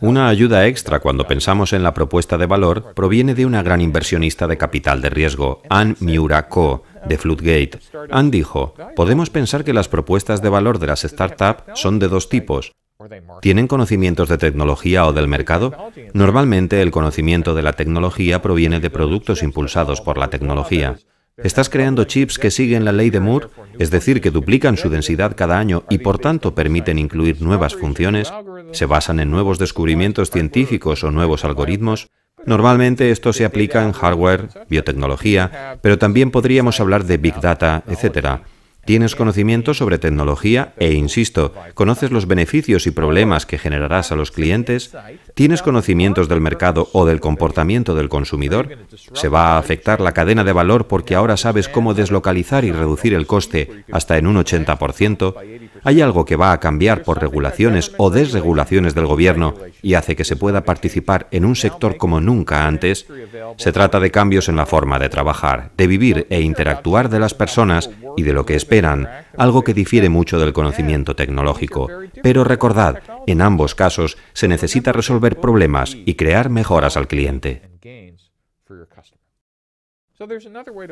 Una ayuda extra cuando pensamos en la propuesta de valor proviene de una gran inversionista de capital de riesgo, Ann Miura de Floodgate. Ann dijo, podemos pensar que las propuestas de valor de las startups son de dos tipos. ¿Tienen conocimientos de tecnología o del mercado? Normalmente el conocimiento de la tecnología proviene de productos impulsados por la tecnología. Estás creando chips que siguen la ley de Moore, es decir, que duplican su densidad cada año y por tanto permiten incluir nuevas funciones, se basan en nuevos descubrimientos científicos o nuevos algoritmos. Normalmente esto se aplica en hardware, biotecnología, pero también podríamos hablar de big data, etc. Tienes conocimiento sobre tecnología e, insisto, conoces los beneficios y problemas que generarás a los clientes, tienes conocimientos del mercado o del comportamiento del consumidor, se va a afectar la cadena de valor porque ahora sabes cómo deslocalizar y reducir el coste hasta en un 80%, hay algo que va a cambiar por regulaciones o desregulaciones del gobierno y hace que se pueda participar en un sector como nunca antes, se trata de cambios en la forma de trabajar, de vivir e interactuar de las personas y de lo que esperan, algo que difiere mucho del conocimiento tecnológico. Pero recordad, en ambos casos se necesita resolver problemas y crear mejoras al cliente.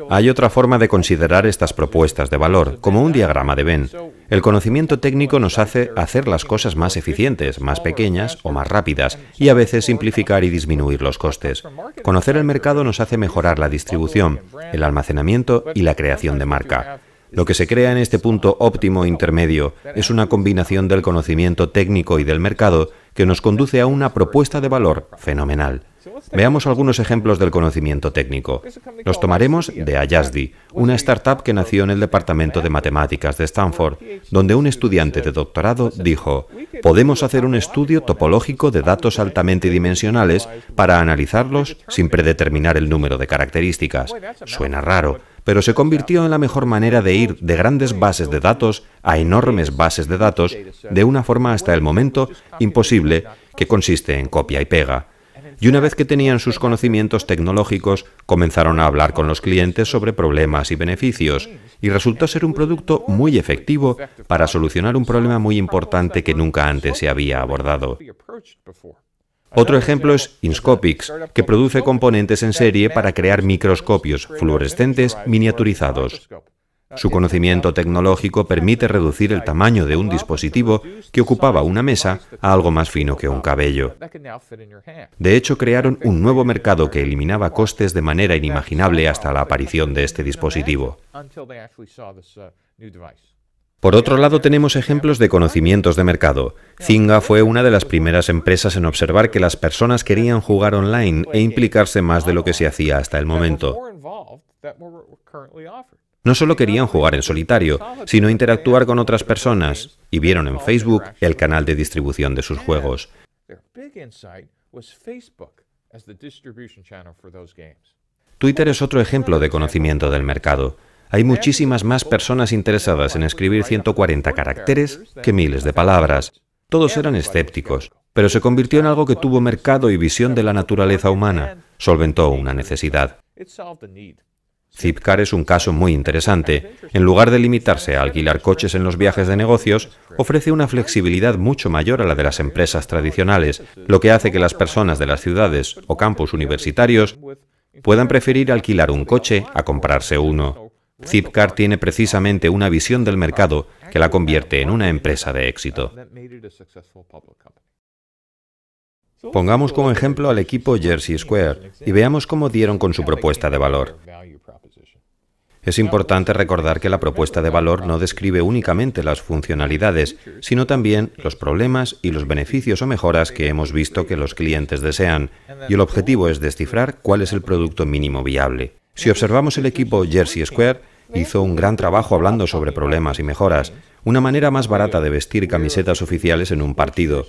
Hay otra forma de considerar estas propuestas de valor, como un diagrama de Venn. El conocimiento técnico nos hace hacer las cosas más eficientes, más pequeñas o más rápidas, y a veces simplificar y disminuir los costes. Conocer el mercado nos hace mejorar la distribución, el almacenamiento y la creación de marca. Lo que se crea en este punto óptimo intermedio es una combinación del conocimiento técnico y del mercado que nos conduce a una propuesta de valor fenomenal. Veamos algunos ejemplos del conocimiento técnico. Los tomaremos de Ayasdi, una startup que nació en el Departamento de Matemáticas de Stanford, donde un estudiante de doctorado dijo, podemos hacer un estudio topológico de datos altamente dimensionales para analizarlos sin predeterminar el número de características. Suena raro, pero se convirtió en la mejor manera de ir de grandes bases de datos a enormes bases de datos de una forma hasta el momento imposible que consiste en copia y pega. Y una vez que tenían sus conocimientos tecnológicos, comenzaron a hablar con los clientes sobre problemas y beneficios, y resultó ser un producto muy efectivo para solucionar un problema muy importante que nunca antes se había abordado. Otro ejemplo es Inscopix, que produce componentes en serie para crear microscopios fluorescentes miniaturizados. Su conocimiento tecnológico permite reducir el tamaño de un dispositivo que ocupaba una mesa a algo más fino que un cabello. De hecho, crearon un nuevo mercado que eliminaba costes de manera inimaginable hasta la aparición de este dispositivo. Por otro lado, tenemos ejemplos de conocimientos de mercado. Zinga fue una de las primeras empresas en observar que las personas querían jugar online e implicarse más de lo que se hacía hasta el momento. No solo querían jugar en solitario, sino interactuar con otras personas, y vieron en Facebook el canal de distribución de sus juegos. Twitter es otro ejemplo de conocimiento del mercado. Hay muchísimas más personas interesadas en escribir 140 caracteres que miles de palabras. Todos eran escépticos, pero se convirtió en algo que tuvo mercado y visión de la naturaleza humana. Solventó una necesidad. Zipcar es un caso muy interesante. En lugar de limitarse a alquilar coches en los viajes de negocios, ofrece una flexibilidad mucho mayor a la de las empresas tradicionales, lo que hace que las personas de las ciudades o campus universitarios puedan preferir alquilar un coche a comprarse uno. Zipcar tiene precisamente una visión del mercado que la convierte en una empresa de éxito. Pongamos como ejemplo al equipo Jersey Square y veamos cómo dieron con su propuesta de valor. Es importante recordar que la propuesta de valor no describe únicamente las funcionalidades, sino también los problemas y los beneficios o mejoras que hemos visto que los clientes desean, y el objetivo es descifrar cuál es el producto mínimo viable. Si observamos el equipo Jersey Square, hizo un gran trabajo hablando sobre problemas y mejoras, una manera más barata de vestir camisetas oficiales en un partido,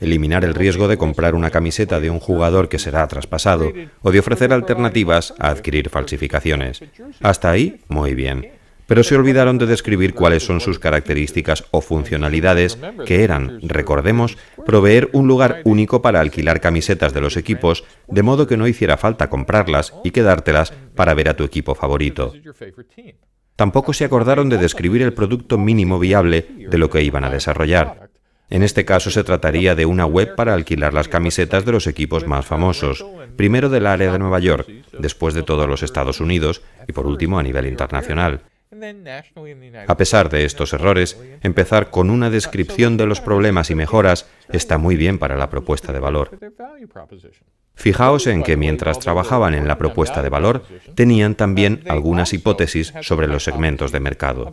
eliminar el riesgo de comprar una camiseta de un jugador que será traspasado o de ofrecer alternativas a adquirir falsificaciones. Hasta ahí, muy bien pero se olvidaron de describir cuáles son sus características o funcionalidades, que eran, recordemos, proveer un lugar único para alquilar camisetas de los equipos, de modo que no hiciera falta comprarlas y quedártelas para ver a tu equipo favorito. Tampoco se acordaron de describir el producto mínimo viable de lo que iban a desarrollar. En este caso se trataría de una web para alquilar las camisetas de los equipos más famosos, primero del área de Nueva York, después de todos los Estados Unidos y por último a nivel internacional. A pesar de estos errores, empezar con una descripción de los problemas y mejoras está muy bien para la propuesta de valor. Fijaos en que mientras trabajaban en la propuesta de valor, tenían también algunas hipótesis sobre los segmentos de mercado.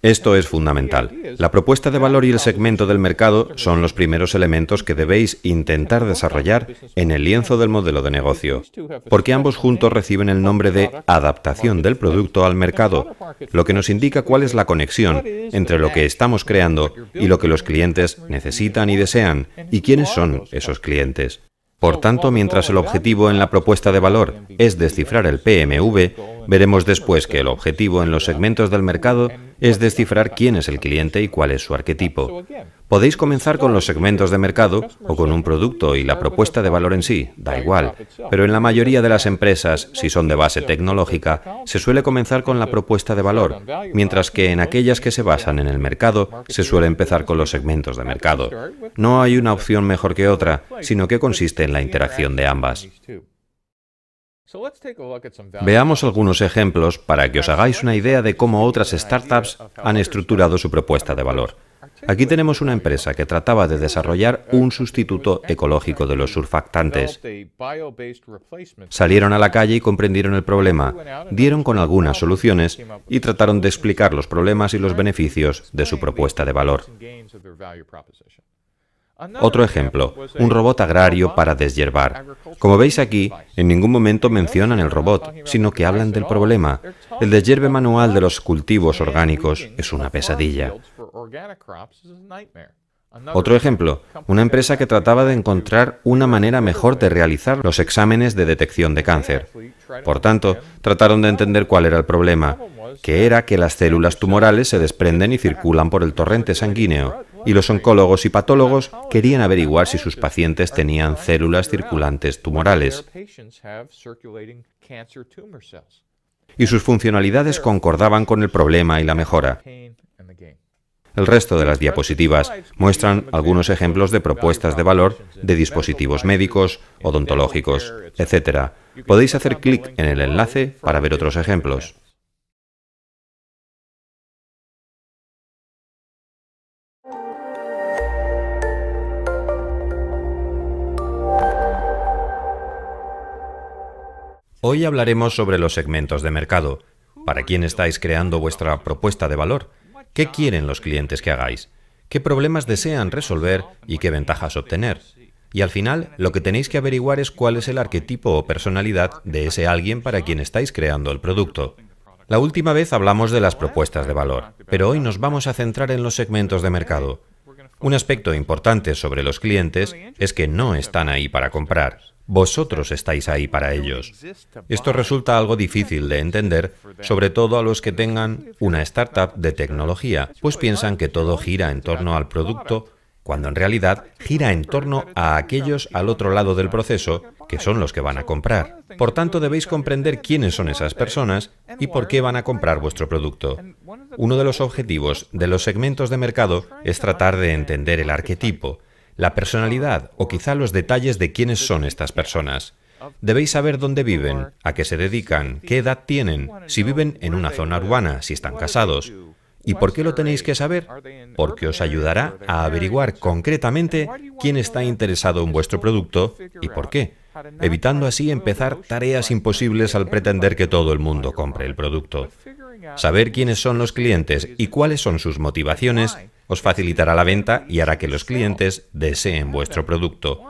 Esto es fundamental. La propuesta de valor y el segmento del mercado son los primeros elementos que debéis intentar desarrollar en el lienzo del modelo de negocio, porque ambos juntos reciben el nombre de adaptación del producto al mercado, lo que nos indica cuál es la conexión entre lo que estamos creando y lo que los clientes necesitan y desean, y quiénes son esos clientes. Por tanto, mientras el objetivo en la propuesta de valor es descifrar el PMV, veremos después que el objetivo en los segmentos del mercado es descifrar quién es el cliente y cuál es su arquetipo. Podéis comenzar con los segmentos de mercado o con un producto y la propuesta de valor en sí, da igual, pero en la mayoría de las empresas, si son de base tecnológica, se suele comenzar con la propuesta de valor, mientras que en aquellas que se basan en el mercado, se suele empezar con los segmentos de mercado. No hay una opción mejor que otra, sino que consiste en la interacción de ambas. Veamos algunos ejemplos para que os hagáis una idea de cómo otras startups han estructurado su propuesta de valor. Aquí tenemos una empresa que trataba de desarrollar un sustituto ecológico de los surfactantes. Salieron a la calle y comprendieron el problema, dieron con algunas soluciones y trataron de explicar los problemas y los beneficios de su propuesta de valor. Otro ejemplo, un robot agrario para deshiervar. Como veis aquí, en ningún momento mencionan el robot, sino que hablan del problema. El deshierve manual de los cultivos orgánicos es una pesadilla. Otro ejemplo, una empresa que trataba de encontrar una manera mejor de realizar los exámenes de detección de cáncer. Por tanto, trataron de entender cuál era el problema, que era que las células tumorales se desprenden y circulan por el torrente sanguíneo y los oncólogos y patólogos querían averiguar si sus pacientes tenían células circulantes tumorales y sus funcionalidades concordaban con el problema y la mejora. El resto de las diapositivas muestran algunos ejemplos de propuestas de valor de dispositivos médicos, odontológicos, etc. Podéis hacer clic en el enlace para ver otros ejemplos. Hoy hablaremos sobre los segmentos de mercado. ¿Para quién estáis creando vuestra propuesta de valor? ¿Qué quieren los clientes que hagáis? ¿Qué problemas desean resolver y qué ventajas obtener? Y al final, lo que tenéis que averiguar es cuál es el arquetipo o personalidad de ese alguien para quien estáis creando el producto. La última vez hablamos de las propuestas de valor, pero hoy nos vamos a centrar en los segmentos de mercado. Un aspecto importante sobre los clientes es que no están ahí para comprar, vosotros estáis ahí para ellos. Esto resulta algo difícil de entender, sobre todo a los que tengan una startup de tecnología, pues piensan que todo gira en torno al producto, cuando en realidad gira en torno a aquellos al otro lado del proceso, que son los que van a comprar. Por tanto, debéis comprender quiénes son esas personas y por qué van a comprar vuestro producto. Uno de los objetivos de los segmentos de mercado es tratar de entender el arquetipo, la personalidad o quizá los detalles de quiénes son estas personas. Debéis saber dónde viven, a qué se dedican, qué edad tienen, si viven en una zona urbana, si están casados. ¿Y por qué lo tenéis que saber? Porque os ayudará a averiguar concretamente quién está interesado en vuestro producto y por qué, evitando así empezar tareas imposibles al pretender que todo el mundo compre el producto. Saber quiénes son los clientes y cuáles son sus motivaciones os facilitará la venta y hará que los clientes deseen vuestro producto.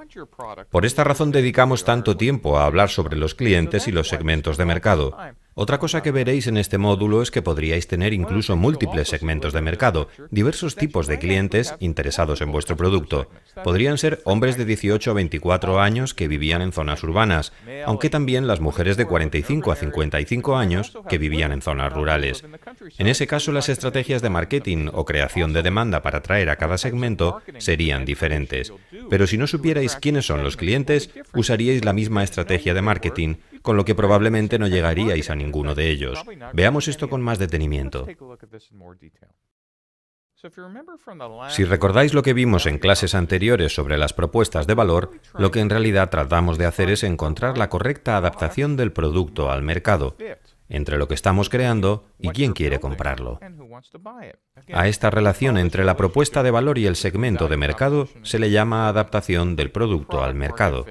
Por esta razón dedicamos tanto tiempo a hablar sobre los clientes y los segmentos de mercado. Otra cosa que veréis en este módulo es que podríais tener incluso múltiples segmentos de mercado, diversos tipos de clientes interesados en vuestro producto. Podrían ser hombres de 18 a 24 años que vivían en zonas urbanas, aunque también las mujeres de 45 a 55 años que vivían en zonas rurales. En ese caso, las estrategias de marketing o creación de demanda para atraer a cada segmento serían diferentes. Pero si no supierais quiénes son los clientes, usaríais la misma estrategia de marketing con lo que probablemente no llegaríais a ninguno de ellos. Veamos esto con más detenimiento. Si recordáis lo que vimos en clases anteriores sobre las propuestas de valor, lo que en realidad tratamos de hacer es encontrar la correcta adaptación del producto al mercado, entre lo que estamos creando y quién quiere comprarlo. A esta relación entre la propuesta de valor y el segmento de mercado se le llama adaptación del producto al mercado.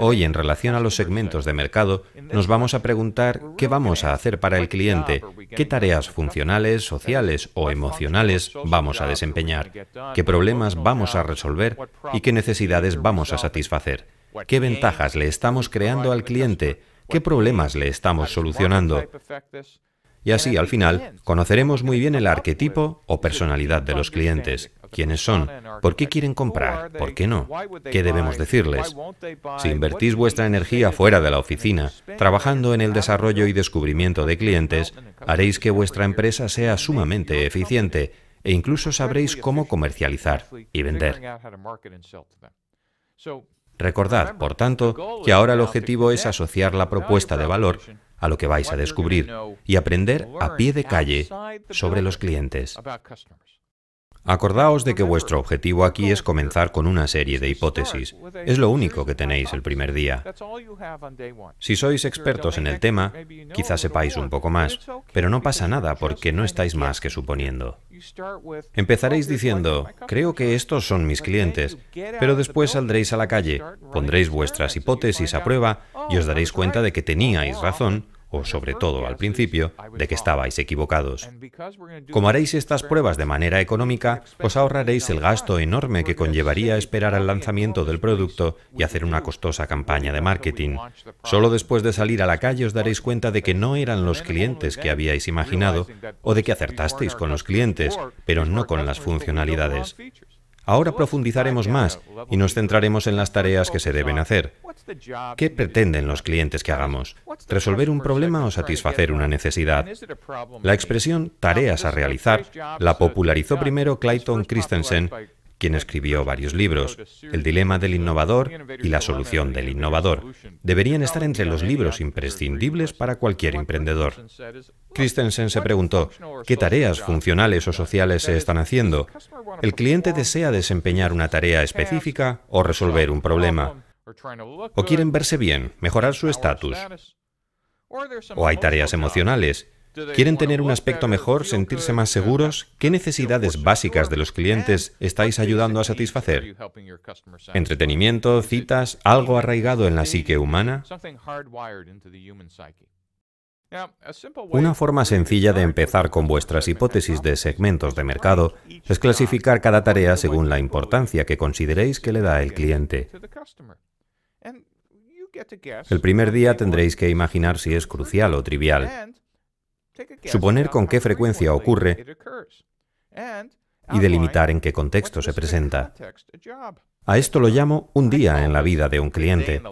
Hoy, en relación a los segmentos de mercado, nos vamos a preguntar qué vamos a hacer para el cliente, qué tareas funcionales, sociales o emocionales vamos a desempeñar, qué problemas vamos a resolver y qué necesidades vamos a satisfacer, qué ventajas le estamos creando al cliente, qué problemas le estamos solucionando. Y así, al final, conoceremos muy bien el arquetipo o personalidad de los clientes, quiénes son, por qué quieren comprar, por qué no, qué debemos decirles. Si invertís vuestra energía fuera de la oficina, trabajando en el desarrollo y descubrimiento de clientes, haréis que vuestra empresa sea sumamente eficiente e incluso sabréis cómo comercializar y vender. Recordad, por tanto, que ahora el objetivo es asociar la propuesta de valor a lo que vais a descubrir y aprender a pie de calle sobre los clientes. Acordaos de que vuestro objetivo aquí es comenzar con una serie de hipótesis. Es lo único que tenéis el primer día. Si sois expertos en el tema, quizás sepáis un poco más, pero no pasa nada porque no estáis más que suponiendo. Empezaréis diciendo, creo que estos son mis clientes, pero después saldréis a la calle, pondréis vuestras hipótesis a prueba y os daréis cuenta de que teníais razón o sobre todo al principio, de que estabais equivocados. Como haréis estas pruebas de manera económica, os ahorraréis el gasto enorme que conllevaría esperar al lanzamiento del producto y hacer una costosa campaña de marketing. Solo después de salir a la calle os daréis cuenta de que no eran los clientes que habíais imaginado o de que acertasteis con los clientes, pero no con las funcionalidades. Ahora profundizaremos más y nos centraremos en las tareas que se deben hacer. ¿Qué pretenden los clientes que hagamos? ¿Resolver un problema o satisfacer una necesidad? La expresión tareas a realizar la popularizó primero Clayton Christensen quien escribió varios libros, El dilema del innovador y La solución del innovador, deberían estar entre los libros imprescindibles para cualquier emprendedor. Christensen se preguntó, ¿qué tareas funcionales o sociales se están haciendo? ¿El cliente desea desempeñar una tarea específica o resolver un problema? ¿O quieren verse bien, mejorar su estatus? ¿O hay tareas emocionales? ¿Quieren tener un aspecto mejor, sentirse más seguros? ¿Qué necesidades básicas de los clientes estáis ayudando a satisfacer? ¿Entretenimiento, citas, algo arraigado en la psique humana? Una forma sencilla de empezar con vuestras hipótesis de segmentos de mercado es clasificar cada tarea según la importancia que consideréis que le da el cliente. El primer día tendréis que imaginar si es crucial o trivial, suponer con qué frecuencia ocurre y delimitar en qué contexto se presenta. A esto lo llamo un día en la vida de un cliente.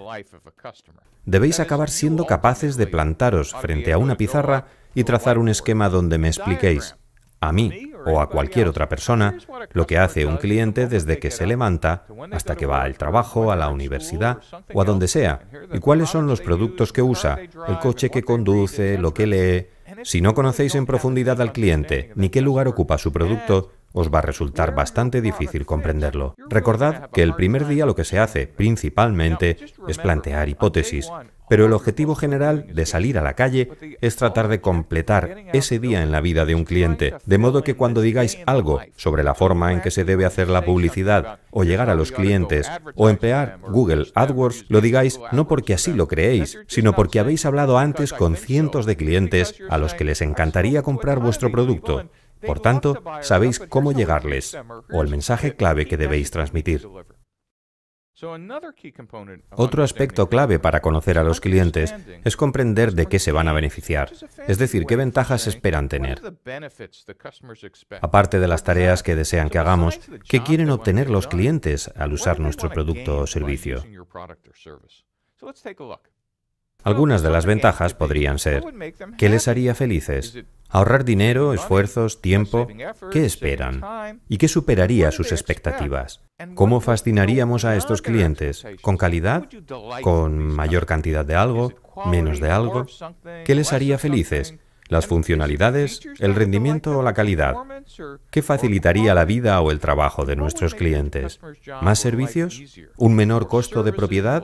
Debéis acabar siendo capaces de plantaros frente a una pizarra y trazar un esquema donde me expliquéis, a mí o a cualquier otra persona, lo que hace un cliente desde que se levanta hasta que va al trabajo, a la universidad o a donde sea, y cuáles son los productos que usa, el coche que conduce, lo que lee, si no conocéis en profundidad al cliente ni qué lugar ocupa su producto, os va a resultar bastante difícil comprenderlo. Recordad que el primer día lo que se hace, principalmente, es plantear hipótesis, pero el objetivo general de salir a la calle es tratar de completar ese día en la vida de un cliente, de modo que cuando digáis algo sobre la forma en que se debe hacer la publicidad o llegar a los clientes o emplear Google AdWords, lo digáis no porque así lo creéis, sino porque habéis hablado antes con cientos de clientes a los que les encantaría comprar vuestro producto. Por tanto, sabéis cómo llegarles o el mensaje clave que debéis transmitir. Otro aspecto clave para conocer a los clientes es comprender de qué se van a beneficiar, es decir, qué ventajas esperan tener. Aparte de las tareas que desean que hagamos, ¿qué quieren obtener los clientes al usar nuestro producto o servicio? Algunas de las ventajas podrían ser, ¿qué les haría felices? Ahorrar dinero, esfuerzos, tiempo, ¿qué esperan? ¿Y qué superaría sus expectativas? ¿Cómo fascinaríamos a estos clientes? ¿Con calidad? ¿Con mayor cantidad de algo? ¿Menos de algo? ¿Qué les haría felices? las funcionalidades, el rendimiento o la calidad, ¿Qué facilitaría la vida o el trabajo de nuestros clientes. ¿Más servicios? ¿Un menor costo de propiedad?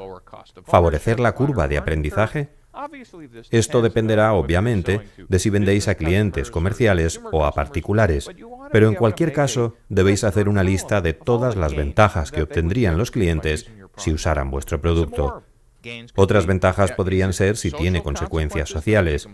¿Favorecer la curva de aprendizaje? Esto dependerá, obviamente, de si vendéis a clientes comerciales o a particulares, pero en cualquier caso debéis hacer una lista de todas las ventajas que obtendrían los clientes si usaran vuestro producto. Otras ventajas podrían ser si tiene consecuencias sociales,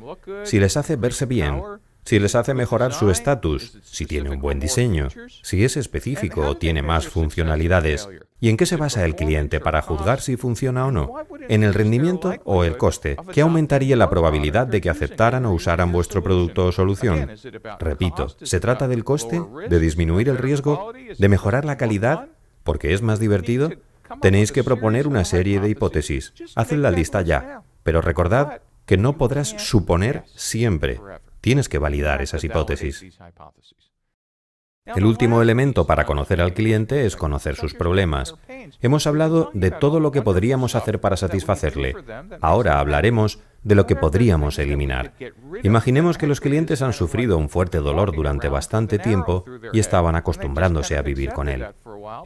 si les hace verse bien, si les hace mejorar su estatus, si tiene un buen diseño, si es específico o tiene más funcionalidades. ¿Y en qué se basa el cliente para juzgar si funciona o no? ¿En el rendimiento o el coste? ¿Qué aumentaría la probabilidad de que aceptaran o usaran vuestro producto o solución? Repito, ¿se trata del coste? ¿De disminuir el riesgo? ¿De mejorar la calidad? ¿Porque es más divertido? Tenéis que proponer una serie de hipótesis. hacen la lista ya. Pero recordad que no podrás suponer siempre. Tienes que validar esas hipótesis. El último elemento para conocer al cliente es conocer sus problemas. Hemos hablado de todo lo que podríamos hacer para satisfacerle. Ahora hablaremos de lo que podríamos eliminar. Imaginemos que los clientes han sufrido un fuerte dolor durante bastante tiempo y estaban acostumbrándose a vivir con él.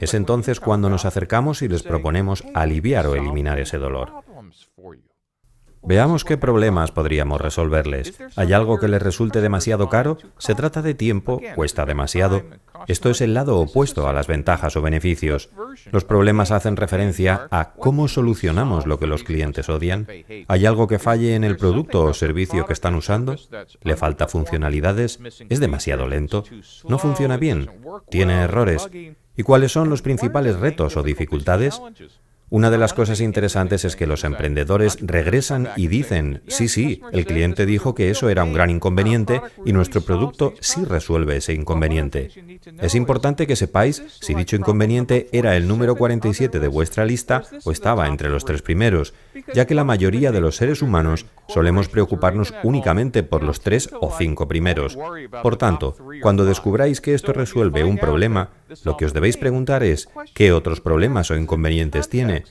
Es entonces cuando nos acercamos y les proponemos aliviar o eliminar ese dolor. Veamos qué problemas podríamos resolverles. ¿Hay algo que les resulte demasiado caro? ¿Se trata de tiempo? ¿Cuesta demasiado? Esto es el lado opuesto a las ventajas o beneficios. Los problemas hacen referencia a cómo solucionamos lo que los clientes odian. ¿Hay algo que falle en el producto o servicio que están usando? ¿Le falta funcionalidades? ¿Es demasiado lento? ¿No funciona bien? ¿Tiene errores? ¿Y cuáles son los principales retos o dificultades? Una de las cosas interesantes es que los emprendedores regresan y dicen, sí, sí, el cliente dijo que eso era un gran inconveniente y nuestro producto sí resuelve ese inconveniente. Es importante que sepáis si dicho inconveniente era el número 47 de vuestra lista o estaba entre los tres primeros, ya que la mayoría de los seres humanos solemos preocuparnos únicamente por los tres o cinco primeros. Por tanto, cuando descubráis que esto resuelve un problema, lo que os debéis preguntar es, ¿qué otros problemas o inconvenientes tiene?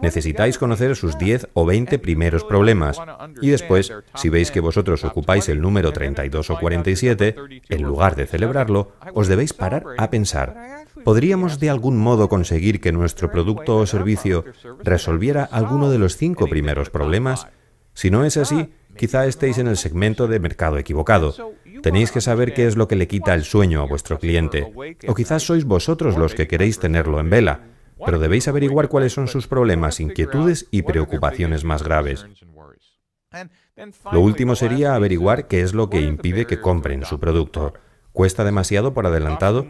Necesitáis conocer sus 10 o 20 primeros problemas y después, si veis que vosotros ocupáis el número 32 o 47, en lugar de celebrarlo, os debéis parar a pensar, ¿podríamos de algún modo conseguir que nuestro producto o servicio resolviera alguno de los cinco primeros problemas? Si no es así, Quizá estéis en el segmento de mercado equivocado. Tenéis que saber qué es lo que le quita el sueño a vuestro cliente. O quizás sois vosotros los que queréis tenerlo en vela, pero debéis averiguar cuáles son sus problemas, inquietudes y preocupaciones más graves. Lo último sería averiguar qué es lo que impide que compren su producto. Cuesta demasiado por adelantado.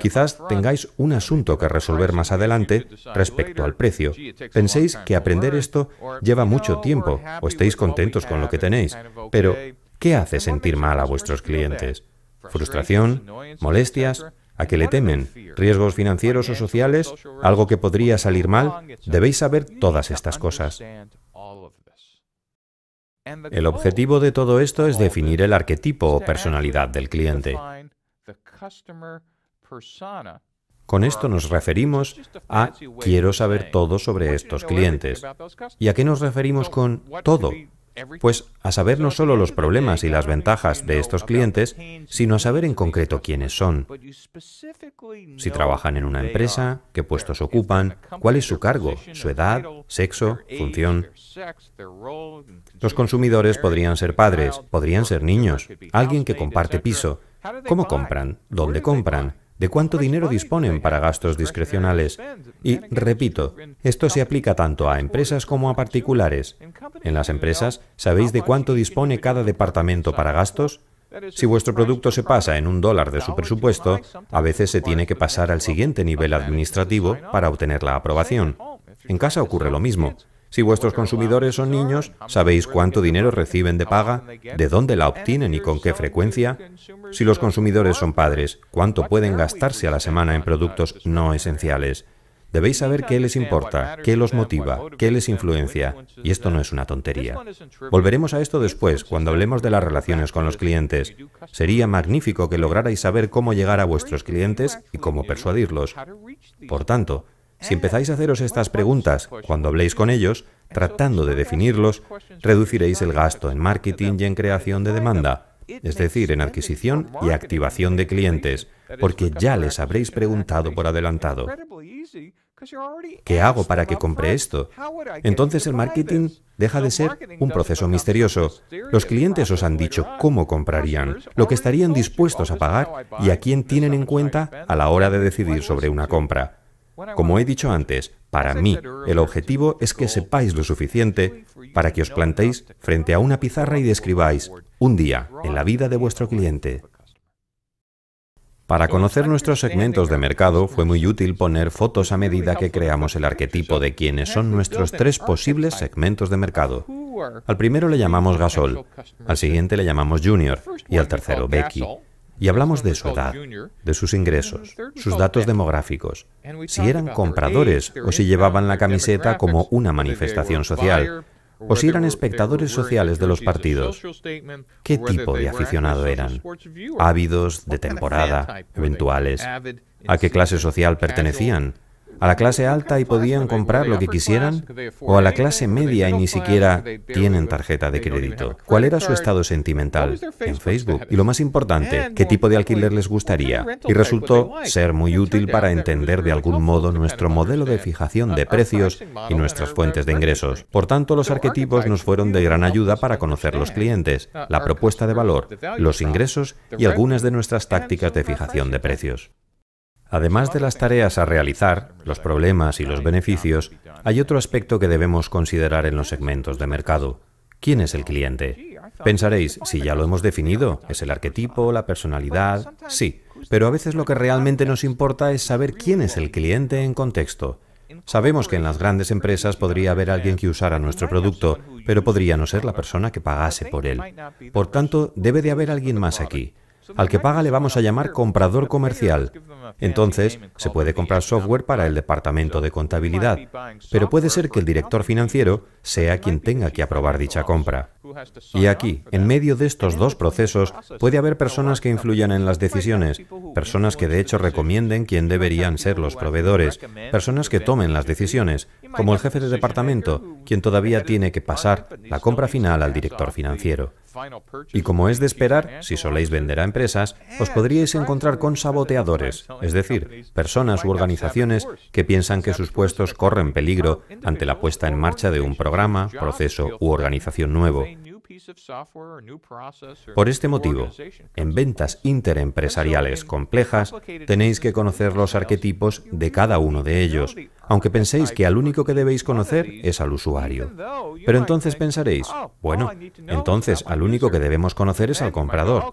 Quizás tengáis un asunto que resolver más adelante respecto al precio. Penséis que aprender esto lleva mucho tiempo o estéis contentos con lo que tenéis. Pero, ¿qué hace sentir mal a vuestros clientes? ¿Frustración? ¿Molestias? ¿A qué le temen? ¿Riesgos financieros o sociales? ¿Algo que podría salir mal? Debéis saber todas estas cosas. El objetivo de todo esto es definir el arquetipo o personalidad del cliente. Con esto nos referimos a quiero saber todo sobre estos clientes. ¿Y a qué nos referimos con todo? Pues a saber no solo los problemas y las ventajas de estos clientes, sino a saber en concreto quiénes son, si trabajan en una empresa, qué puestos ocupan, cuál es su cargo, su edad, sexo, función. Los consumidores podrían ser padres, podrían ser niños, alguien que comparte piso, ¿Cómo compran? ¿Dónde compran? ¿De cuánto dinero disponen para gastos discrecionales? Y, repito, esto se aplica tanto a empresas como a particulares. En las empresas, ¿sabéis de cuánto dispone cada departamento para gastos? Si vuestro producto se pasa en un dólar de su presupuesto, a veces se tiene que pasar al siguiente nivel administrativo para obtener la aprobación. En casa ocurre lo mismo. Si vuestros consumidores son niños, ¿sabéis cuánto dinero reciben de paga? ¿De dónde la obtienen y con qué frecuencia? Si los consumidores son padres, ¿cuánto pueden gastarse a la semana en productos no esenciales? Debéis saber qué les importa, qué los motiva, qué les influencia. Y esto no es una tontería. Volveremos a esto después, cuando hablemos de las relaciones con los clientes. Sería magnífico que lograrais saber cómo llegar a vuestros clientes y cómo persuadirlos. Por tanto, si empezáis a haceros estas preguntas cuando habléis con ellos, tratando de definirlos, reduciréis el gasto en marketing y en creación de demanda, es decir, en adquisición y activación de clientes, porque ya les habréis preguntado por adelantado. ¿Qué hago para que compre esto? Entonces el marketing deja de ser un proceso misterioso. Los clientes os han dicho cómo comprarían, lo que estarían dispuestos a pagar y a quién tienen en cuenta a la hora de decidir sobre una compra. Como he dicho antes, para mí el objetivo es que sepáis lo suficiente para que os plantéis frente a una pizarra y describáis un día en la vida de vuestro cliente. Para conocer nuestros segmentos de mercado fue muy útil poner fotos a medida que creamos el arquetipo de quienes son nuestros tres posibles segmentos de mercado. Al primero le llamamos Gasol, al siguiente le llamamos Junior y al tercero Becky y hablamos de su edad, de sus ingresos, sus datos demográficos, si eran compradores o si llevaban la camiseta como una manifestación social, o si eran espectadores sociales de los partidos, qué tipo de aficionado eran, ávidos, de temporada, eventuales, a qué clase social pertenecían, a la clase alta y podían comprar lo que quisieran, o a la clase media y ni siquiera tienen tarjeta de crédito. ¿Cuál era su estado sentimental en Facebook? Y lo más importante, ¿qué tipo de alquiler les gustaría? Y resultó ser muy útil para entender de algún modo nuestro modelo de fijación de precios y nuestras fuentes de ingresos. Por tanto, los arquetipos nos fueron de gran ayuda para conocer los clientes, la propuesta de valor, los ingresos y algunas de nuestras tácticas de fijación de precios. Además de las tareas a realizar, los problemas y los beneficios, hay otro aspecto que debemos considerar en los segmentos de mercado. ¿Quién es el cliente? Pensaréis, si ya lo hemos definido, es el arquetipo, la personalidad, sí, pero a veces lo que realmente nos importa es saber quién es el cliente en contexto. Sabemos que en las grandes empresas podría haber alguien que usara nuestro producto, pero podría no ser la persona que pagase por él. Por tanto, debe de haber alguien más aquí. Al que paga le vamos a llamar comprador comercial. Entonces, se puede comprar software para el departamento de contabilidad, pero puede ser que el director financiero sea quien tenga que aprobar dicha compra. Y aquí, en medio de estos dos procesos, puede haber personas que influyan en las decisiones, personas que de hecho recomienden quién deberían ser los proveedores, personas que tomen las decisiones, como el jefe de departamento, quien todavía tiene que pasar la compra final al director financiero. Y como es de esperar, si soléis vender a empresas, os podríais encontrar con saboteadores, es decir, personas u organizaciones que piensan que sus puestos corren peligro ante la puesta en marcha de un programa, proceso u organización nuevo. Por este motivo, en ventas interempresariales complejas tenéis que conocer los arquetipos de cada uno de ellos, aunque penséis que al único que debéis conocer es al usuario. Pero entonces pensaréis, oh, bueno, entonces al único que debemos conocer es al comprador.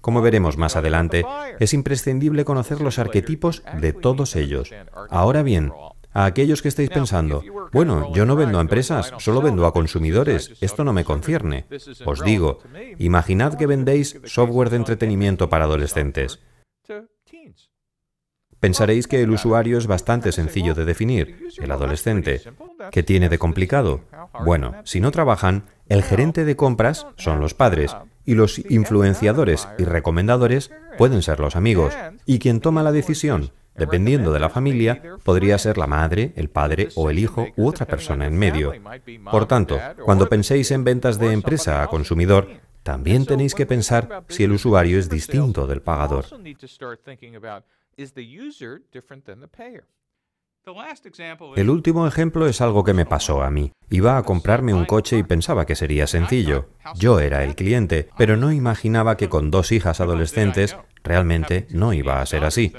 Como veremos más adelante, es imprescindible conocer los arquetipos de todos ellos. Ahora bien, a aquellos que estáis pensando, bueno, yo oh, no vendo a empresas, solo vendo a consumidores, esto no me concierne. Os digo, imaginad que vendéis software de entretenimiento para adolescentes. Pensaréis que el usuario es bastante sencillo de definir, el adolescente. ¿Qué tiene de complicado? Bueno, si no trabajan, el gerente de compras son los padres ah, y los influenciadores y recomendadores pueden ser los amigos. Y quien toma la decisión Dependiendo de la familia, podría ser la madre, el padre o el hijo u otra persona en medio. Por tanto, cuando penséis en ventas de empresa a consumidor, también tenéis que pensar si el usuario es distinto del pagador. El último ejemplo es algo que me pasó a mí. Iba a comprarme un coche y pensaba que sería sencillo. Yo era el cliente, pero no imaginaba que con dos hijas adolescentes realmente no iba a ser así.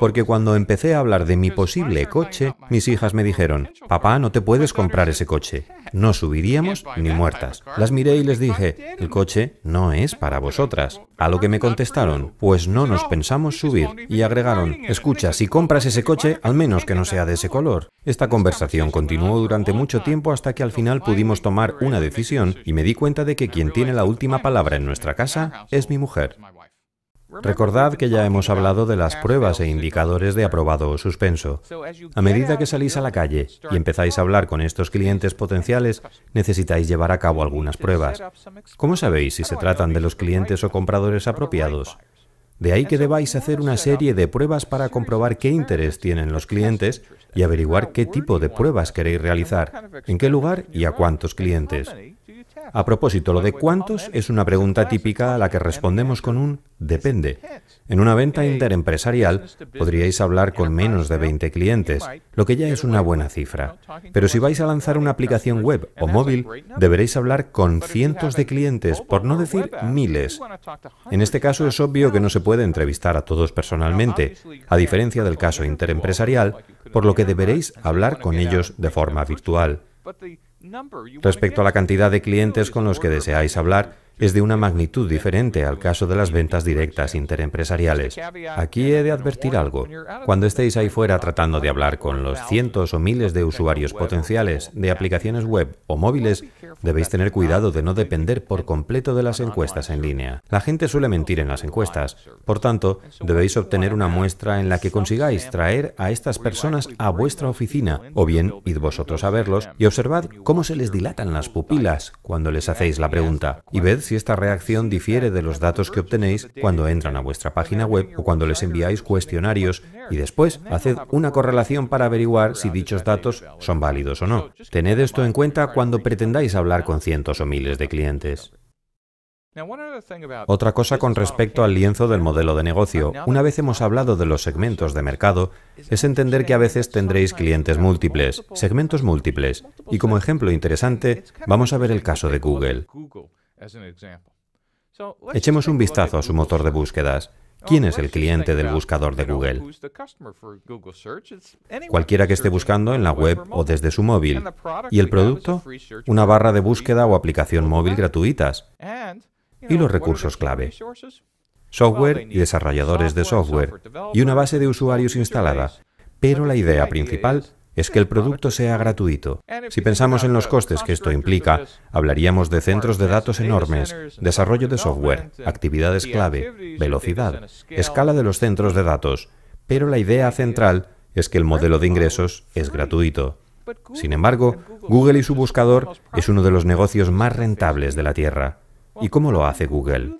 Porque cuando empecé a hablar de mi posible coche, mis hijas me dijeron, papá, no te puedes comprar ese coche. No subiríamos ni muertas. Las miré y les dije, el coche no es para vosotras. A lo que me contestaron, pues no nos pensamos subir. Y agregaron, escucha, si compras ese coche, al menos que no sea de ese color. Esta conversación continuó durante mucho tiempo hasta que al final pudimos tomar una decisión y me di cuenta de que quien tiene la última palabra en nuestra casa es mi mujer. Recordad que ya hemos hablado de las pruebas e indicadores de aprobado o suspenso. A medida que salís a la calle y empezáis a hablar con estos clientes potenciales, necesitáis llevar a cabo algunas pruebas. ¿Cómo sabéis si se tratan de los clientes o compradores apropiados? De ahí que debáis hacer una serie de pruebas para comprobar qué interés tienen los clientes y averiguar qué tipo de pruebas queréis realizar, en qué lugar y a cuántos clientes. A propósito, lo de cuántos es una pregunta típica a la que respondemos con un depende. En una venta interempresarial podríais hablar con menos de 20 clientes, lo que ya es una buena cifra. Pero si vais a lanzar una aplicación web o móvil, deberéis hablar con cientos de clientes, por no decir miles. En este caso es obvio que no se puede entrevistar a todos personalmente, a diferencia del caso interempresarial, por lo que deberéis hablar con ellos de forma virtual. Respecto a la cantidad de clientes con los que deseáis hablar, es de una magnitud diferente al caso de las ventas directas interempresariales. Aquí he de advertir algo. Cuando estéis ahí fuera tratando de hablar con los cientos o miles de usuarios potenciales de aplicaciones web o móviles, debéis tener cuidado de no depender por completo de las encuestas en línea. La gente suele mentir en las encuestas. Por tanto, debéis obtener una muestra en la que consigáis traer a estas personas a vuestra oficina, o bien id vosotros a verlos y observad cómo se les dilatan las pupilas cuando les hacéis la pregunta. Y ved si esta reacción difiere de los datos que obtenéis cuando entran a vuestra página web o cuando les enviáis cuestionarios y después haced una correlación para averiguar si dichos datos son válidos o no. Tened esto en cuenta cuando pretendáis hablar con cientos o miles de clientes. Otra cosa con respecto al lienzo del modelo de negocio, una vez hemos hablado de los segmentos de mercado, es entender que a veces tendréis clientes múltiples, segmentos múltiples, y como ejemplo interesante, vamos a ver el caso de Google. Echemos un vistazo a su motor de búsquedas. Oh, ¿Quién es el cliente del buscador de Google? Cualquiera que esté buscando en la web o desde su móvil. ¿Y el producto? Una barra de búsqueda o aplicación móvil gratuitas. Y los recursos clave. Software y desarrolladores de software. Y una base de usuarios instalada. Pero la idea principal es que el producto sea gratuito. Si pensamos en los costes que esto implica, hablaríamos de centros de datos enormes, desarrollo de software, actividades clave, velocidad, escala de los centros de datos, pero la idea central es que el modelo de ingresos es gratuito. Sin embargo, Google y su buscador es uno de los negocios más rentables de la Tierra. ¿Y cómo lo hace Google?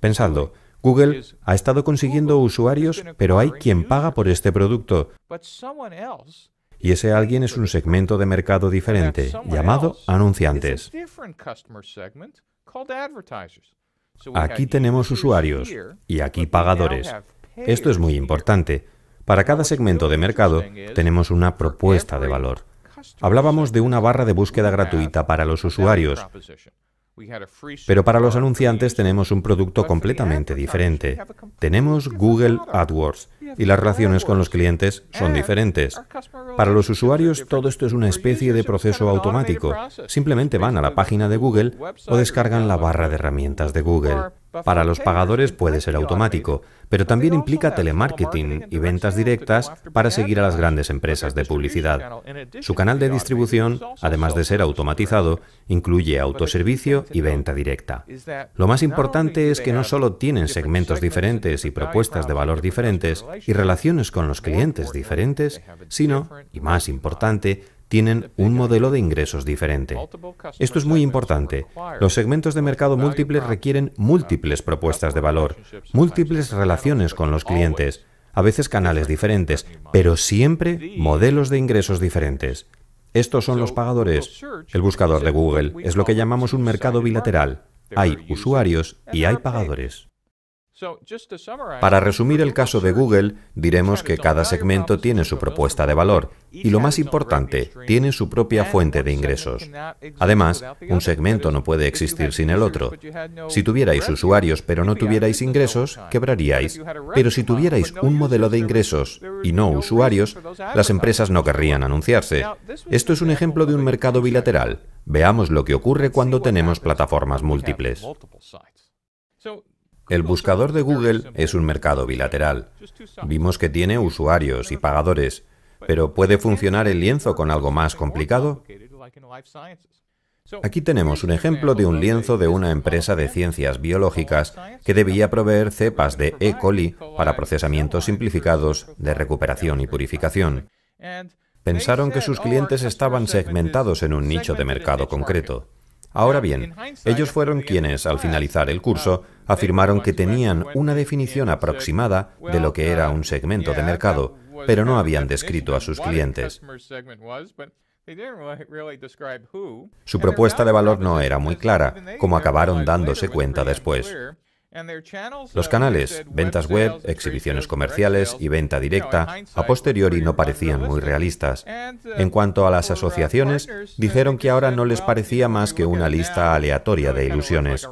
Pensando. Google ha estado consiguiendo usuarios, pero hay quien paga por este producto. Y ese alguien es un segmento de mercado diferente, llamado anunciantes. Aquí tenemos usuarios y aquí pagadores. Esto es muy importante. Para cada segmento de mercado tenemos una propuesta de valor. Hablábamos de una barra de búsqueda gratuita para los usuarios. Pero para los anunciantes tenemos un producto completamente diferente. Tenemos Google AdWords y las relaciones con los clientes son diferentes. Para los usuarios todo esto es una especie de proceso automático. Simplemente van a la página de Google o descargan la barra de herramientas de Google. Para los pagadores puede ser automático, pero también implica telemarketing y ventas directas para seguir a las grandes empresas de publicidad. Su canal de distribución, además de ser automatizado, incluye autoservicio y venta directa. Lo más importante es que no solo tienen segmentos diferentes y propuestas de valor diferentes, y relaciones con los clientes diferentes, sino, y más importante, tienen un modelo de ingresos diferente. Esto es muy importante. Los segmentos de mercado múltiples requieren múltiples propuestas de valor, múltiples relaciones con los clientes, a veces canales diferentes, pero siempre modelos de ingresos diferentes. Estos son los pagadores. El buscador de Google es lo que llamamos un mercado bilateral. Hay usuarios y hay pagadores. Para resumir el caso de Google, diremos que cada segmento tiene su propuesta de valor y lo más importante, tiene su propia fuente de ingresos. Además, un segmento no puede existir sin el otro. Si tuvierais usuarios pero no tuvierais ingresos, quebraríais. Pero si tuvierais un modelo de ingresos y no usuarios, las empresas no querrían anunciarse. Esto es un ejemplo de un mercado bilateral. Veamos lo que ocurre cuando tenemos plataformas múltiples. El buscador de Google es un mercado bilateral. Vimos que tiene usuarios y pagadores, pero ¿puede funcionar el lienzo con algo más complicado? Aquí tenemos un ejemplo de un lienzo de una empresa de ciencias biológicas que debía proveer cepas de E. coli para procesamientos simplificados de recuperación y purificación. Pensaron que sus clientes estaban segmentados en un nicho de mercado concreto. Ahora bien, ellos fueron quienes, al finalizar el curso, afirmaron que tenían una definición aproximada de lo que era un segmento de mercado, pero no habían descrito a sus clientes. Su propuesta de valor no era muy clara, como acabaron dándose cuenta después. Los canales, ventas web, exhibiciones comerciales y venta directa, a posteriori no parecían muy realistas. Uh, en cuanto a las uh, asociaciones, dijeron que ahora no les parecía más que una lista aleatoria de ilusiones.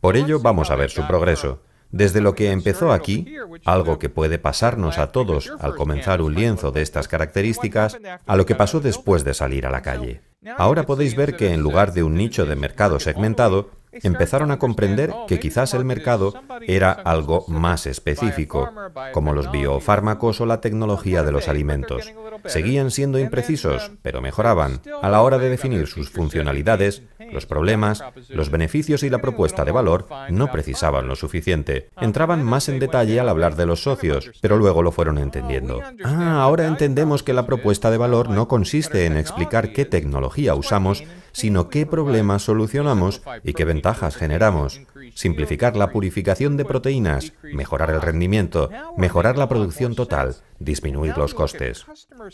Por ello vamos a ver su progreso. Uh, Desde lo que empezó aquí, algo que puede pasarnos a todos al comenzar un lienzo de estas características, a lo que pasó después de salir a la calle. Ahora podéis ver que en lugar de un nicho de mercado segmentado, empezaron a comprender oh, que quizás el mercado era algo más específico, como los biofármacos o la tecnología de los alimentos. Seguían siendo imprecisos, um, pero mejoraban a la hora de definir sus funcionalidades, los problemas, los beneficios y la propuesta de valor no precisaban lo suficiente. Entraban más en detalle al hablar de los socios, pero luego lo fueron oh, entendiendo. Ah, ahora entendemos que la propuesta de valor no consiste en explicar qué tecnología usamos, sino qué problemas solucionamos y qué ventajas generamos. Simplificar la purificación de proteínas, mejorar el rendimiento, mejorar la producción total, disminuir los costes.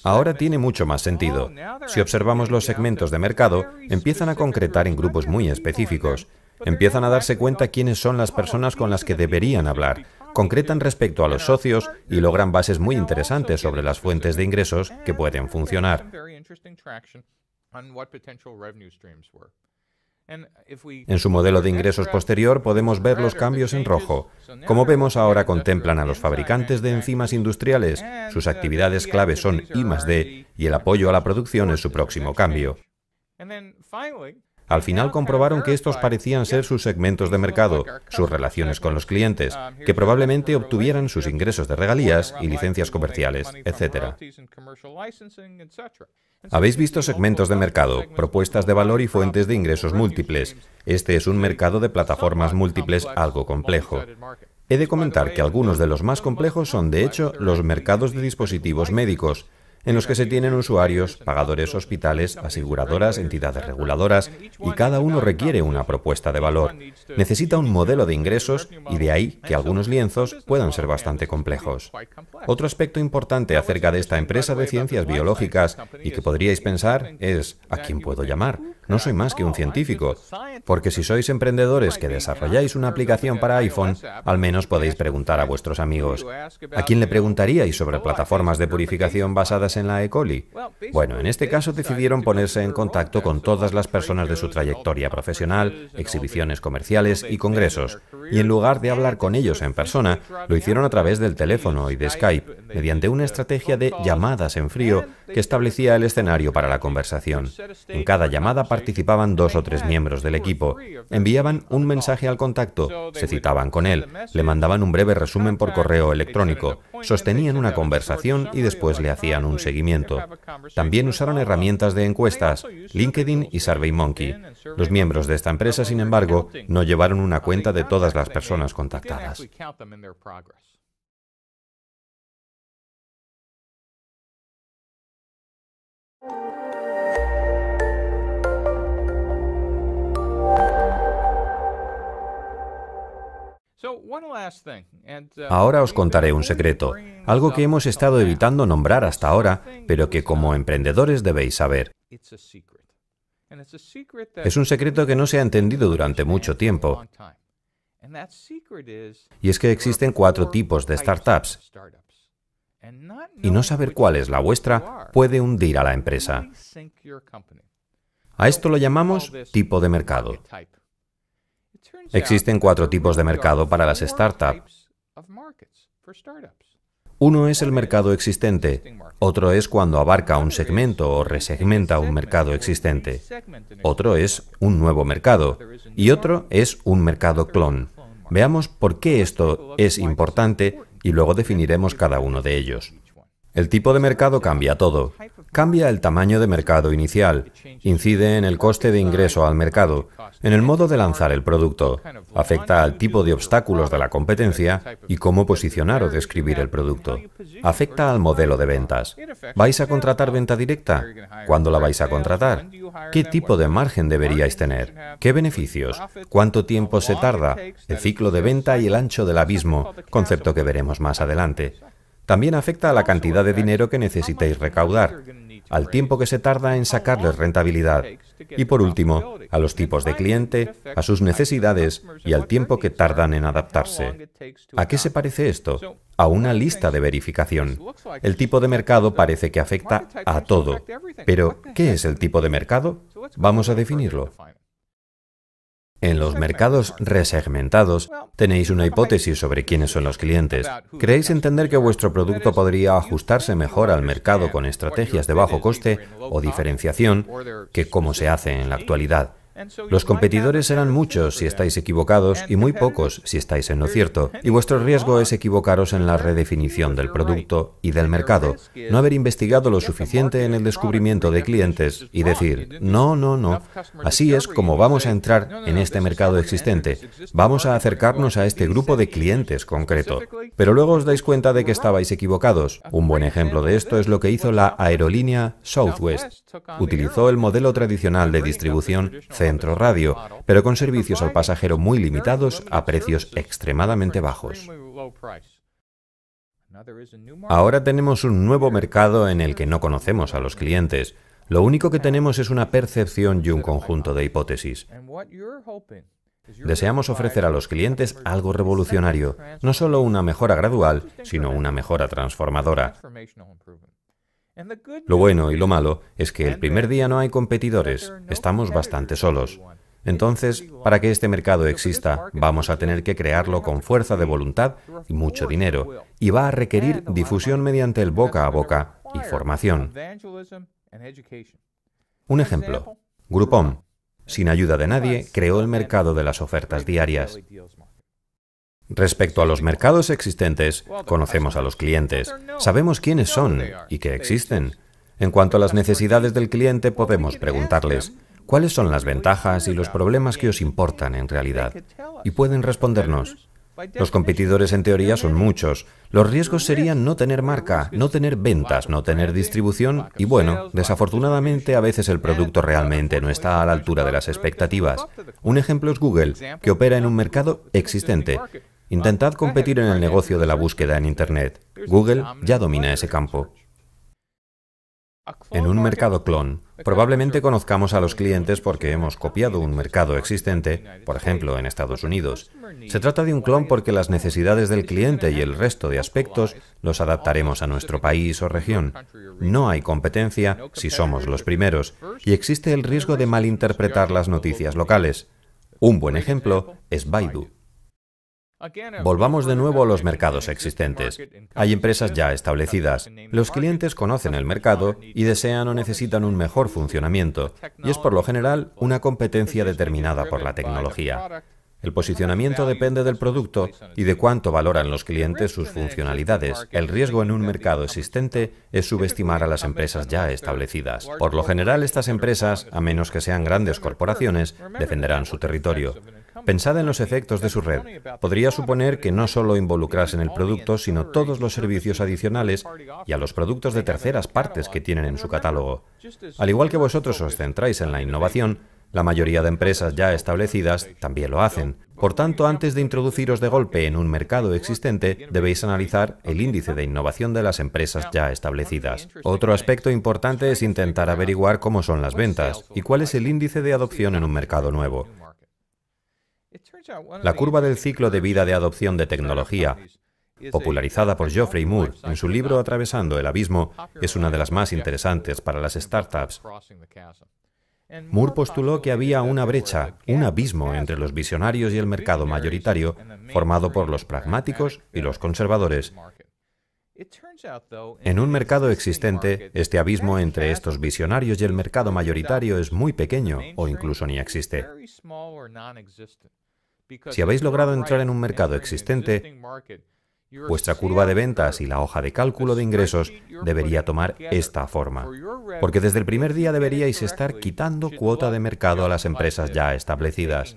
Ahora tiene mucho más sentido. Si observamos los segmentos de mercado, empiezan a concretar en grupos muy específicos. Empiezan a darse cuenta quiénes son las personas con las que deberían hablar, concretan respecto a los socios y logran bases muy interesantes sobre las fuentes de ingresos que pueden funcionar. En su modelo de ingresos posterior podemos ver los cambios en rojo. Como vemos ahora contemplan a los fabricantes de enzimas industriales, sus uh, actividades clave son I D y el apoyo a la producción es su próximo cambio. Al final comprobaron que estos parecían ser sus segmentos de mercado, sus relaciones con los clientes, que probablemente obtuvieran sus ingresos de regalías y licencias comerciales, etc. Habéis visto segmentos de mercado, propuestas de valor y fuentes de ingresos múltiples. Este es un mercado de plataformas múltiples algo complejo. He de comentar que algunos de los más complejos son, de hecho, los mercados de dispositivos médicos, en los que se tienen usuarios, pagadores, hospitales, aseguradoras, entidades reguladoras, y cada uno requiere una propuesta de valor. Necesita un modelo de ingresos y de ahí que algunos lienzos puedan ser bastante complejos. Otro aspecto importante acerca de esta empresa de ciencias biológicas y que podríais pensar es ¿a quién puedo llamar? No soy más que un científico, porque si sois emprendedores que desarrolláis una aplicación para iPhone, al menos podéis preguntar a vuestros amigos. ¿A quién le preguntaríais sobre plataformas de purificación basadas en la E. coli? Bueno, en este caso decidieron ponerse en contacto con todas las personas de su trayectoria profesional, exhibiciones comerciales y congresos, y en lugar de hablar con ellos en persona, lo hicieron a través del teléfono y de Skype, mediante una estrategia de llamadas en frío que establecía el escenario para la conversación. En cada llamada participaban dos o tres miembros del equipo. Enviaban un mensaje al contacto, se citaban con él, le mandaban un breve resumen por correo electrónico, sostenían una conversación y después le hacían un seguimiento. También usaron herramientas de encuestas, LinkedIn y SurveyMonkey. Los miembros de esta empresa, sin embargo, no llevaron una cuenta de todas las personas contactadas. Uh, ahora os contaré un secreto, algo que hemos estado evitando nombrar hasta ahora, pero que como emprendedores debéis saber. Es un secreto que no se ha entendido durante mucho tiempo. Y es que existen cuatro tipos de startups. Y no saber cuál es la vuestra puede hundir a la empresa. A esto lo llamamos tipo de mercado. Existen cuatro tipos de mercado para las startups. Uno es el mercado existente, otro es cuando abarca un segmento o resegmenta un mercado existente, otro es un nuevo mercado y otro es un mercado clon. Veamos por qué esto es importante y luego definiremos cada uno de ellos. El tipo de mercado cambia todo cambia el tamaño de mercado inicial, incide en el coste de ingreso al mercado, en el modo de lanzar el producto, afecta al tipo de obstáculos de la competencia y cómo posicionar o describir el producto, afecta al modelo de ventas. ¿Vais a contratar venta directa? ¿Cuándo la vais a contratar? ¿Qué tipo de margen deberíais tener? ¿Qué beneficios? ¿Cuánto tiempo se tarda? El ciclo de venta y el ancho del abismo, concepto que veremos más adelante. También afecta a la cantidad de dinero que necesitéis recaudar, al tiempo que se tarda en sacarles rentabilidad y, por último, a los tipos de cliente, a sus necesidades y al tiempo que tardan en adaptarse. ¿A qué se parece esto? A una lista de verificación. El tipo de mercado parece que afecta a todo. Pero, ¿qué es el tipo de mercado? Vamos a definirlo. En los mercados resegmentados tenéis una hipótesis sobre quiénes son los clientes. ¿Creéis entender que vuestro producto podría ajustarse mejor al mercado con estrategias de bajo coste o diferenciación que como se hace en la actualidad? Los competidores serán muchos si estáis equivocados y muy pocos si estáis en lo cierto. Y vuestro riesgo es equivocaros en la redefinición del producto y del mercado, no haber investigado lo suficiente en el descubrimiento de clientes y decir, no, no, no, así es como vamos a entrar en este mercado existente, vamos a acercarnos a este grupo de clientes concreto. Pero luego os dais cuenta de que estabais equivocados. Un buen ejemplo de esto es lo que hizo la aerolínea Southwest. Utilizó el modelo tradicional de distribución C centro Radio, pero con servicios al pasajero muy limitados a precios extremadamente bajos. Ahora tenemos un nuevo mercado en el que no conocemos a los clientes. Lo único que tenemos es una percepción y un conjunto de hipótesis. Deseamos ofrecer a los clientes algo revolucionario, no solo una mejora gradual, sino una mejora transformadora. Lo bueno y lo malo es que el primer día no hay competidores, estamos bastante solos. Entonces, para que este mercado exista, vamos a tener que crearlo con fuerza de voluntad y mucho dinero, y va a requerir difusión mediante el boca a boca y formación. Un ejemplo, Groupon, sin ayuda de nadie, creó el mercado de las ofertas diarias. Respecto a los mercados existentes, conocemos a los clientes, sabemos quiénes son y que existen. En cuanto a las necesidades del cliente, podemos preguntarles cuáles son las ventajas y los problemas que os importan en realidad. Y pueden respondernos. Los competidores en teoría son muchos. Los riesgos serían no tener marca, no tener ventas, no tener distribución y bueno, desafortunadamente a veces el producto realmente no está a la altura de las expectativas. Un ejemplo es Google, que opera en un mercado existente Intentad competir en el negocio de la búsqueda en Internet. Google ya domina ese campo. En un mercado clon, probablemente conozcamos a los clientes porque hemos copiado un mercado existente, por ejemplo en Estados Unidos. Se trata de un clon porque las necesidades del cliente y el resto de aspectos los adaptaremos a nuestro país o región. No hay competencia si somos los primeros, y existe el riesgo de malinterpretar las noticias locales. Un buen ejemplo es Baidu. Volvamos de nuevo a los mercados existentes. Hay empresas ya establecidas. Los clientes conocen el mercado y desean o necesitan un mejor funcionamiento, y es por lo general una competencia determinada por la tecnología. El posicionamiento depende del producto y de cuánto valoran los clientes sus funcionalidades. El riesgo en un mercado existente es subestimar a las empresas ya establecidas. Por lo general, estas empresas, a menos que sean grandes corporaciones, defenderán su territorio. Pensad en los efectos de su red. Podría suponer que no solo en el producto, sino todos los servicios adicionales y a los productos de terceras partes que tienen en su catálogo. Al igual que vosotros os centráis en la innovación, la mayoría de empresas ya establecidas también lo hacen. Por tanto, antes de introduciros de golpe en un mercado existente, debéis analizar el índice de innovación de las empresas ya establecidas. Otro aspecto importante es intentar averiguar cómo son las ventas y cuál es el índice de adopción en un mercado nuevo. La curva del ciclo de vida de adopción de tecnología, popularizada por Geoffrey Moore en su libro Atravesando el Abismo, es una de las más interesantes para las startups. Moore postuló que había una brecha, un abismo entre los visionarios y el mercado mayoritario, formado por los pragmáticos y los conservadores. En un mercado existente, este abismo entre estos visionarios y el mercado mayoritario es muy pequeño o incluso ni existe. Si habéis logrado entrar en un mercado existente, vuestra curva de ventas y la hoja de cálculo de ingresos debería tomar esta forma, porque desde el primer día deberíais estar quitando cuota de mercado a las empresas ya establecidas.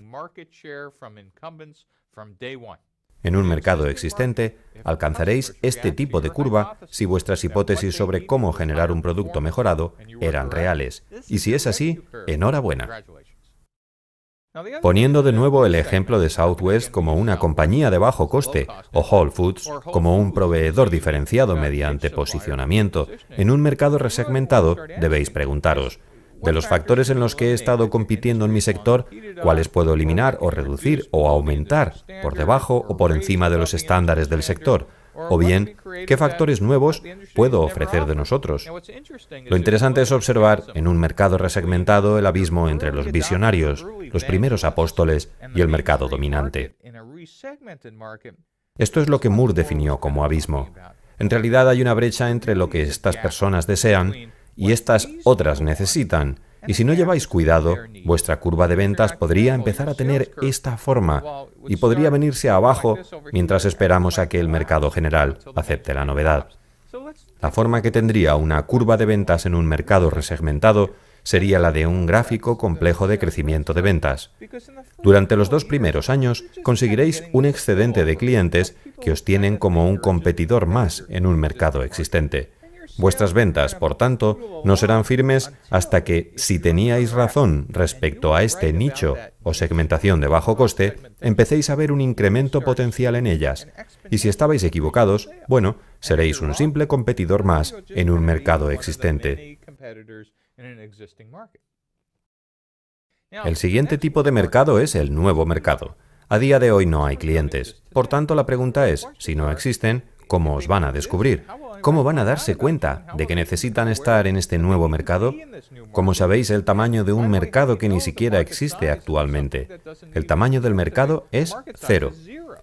En un mercado existente, alcanzaréis este tipo de curva si vuestras hipótesis sobre cómo generar un producto mejorado eran reales. Y si es así, enhorabuena. Poniendo de nuevo el ejemplo de Southwest como una compañía de bajo coste o Whole Foods como un proveedor diferenciado mediante posicionamiento en un mercado resegmentado, debéis preguntaros, de los factores en los que he estado compitiendo en mi sector, cuáles puedo eliminar o reducir o aumentar por debajo o por encima de los estándares del sector o bien qué factores nuevos puedo ofrecer de nosotros. Lo interesante es observar en un mercado resegmentado el abismo entre los visionarios, los primeros apóstoles y el mercado dominante. Esto es lo que Moore definió como abismo. En realidad hay una brecha entre lo que estas personas desean y estas otras necesitan, y si no lleváis cuidado, vuestra curva de ventas podría empezar a tener esta forma y podría venirse abajo mientras esperamos a que el mercado general acepte la novedad. La forma que tendría una curva de ventas en un mercado resegmentado sería la de un gráfico complejo de crecimiento de ventas. Durante los dos primeros años conseguiréis un excedente de clientes que os tienen como un competidor más en un mercado existente. Vuestras ventas, por tanto, no serán firmes hasta que, si teníais razón respecto a este nicho o segmentación de bajo coste, empecéis a ver un incremento potencial en ellas. Y si estabais equivocados, bueno, seréis un simple competidor más en un mercado existente. El siguiente tipo de mercado es el nuevo mercado. A día de hoy no hay clientes. Por tanto, la pregunta es, si no existen, ¿cómo os van a descubrir? ¿Cómo van a darse cuenta de que necesitan estar en este nuevo mercado? Como sabéis, el tamaño de un mercado que ni siquiera existe actualmente. El tamaño del mercado es cero.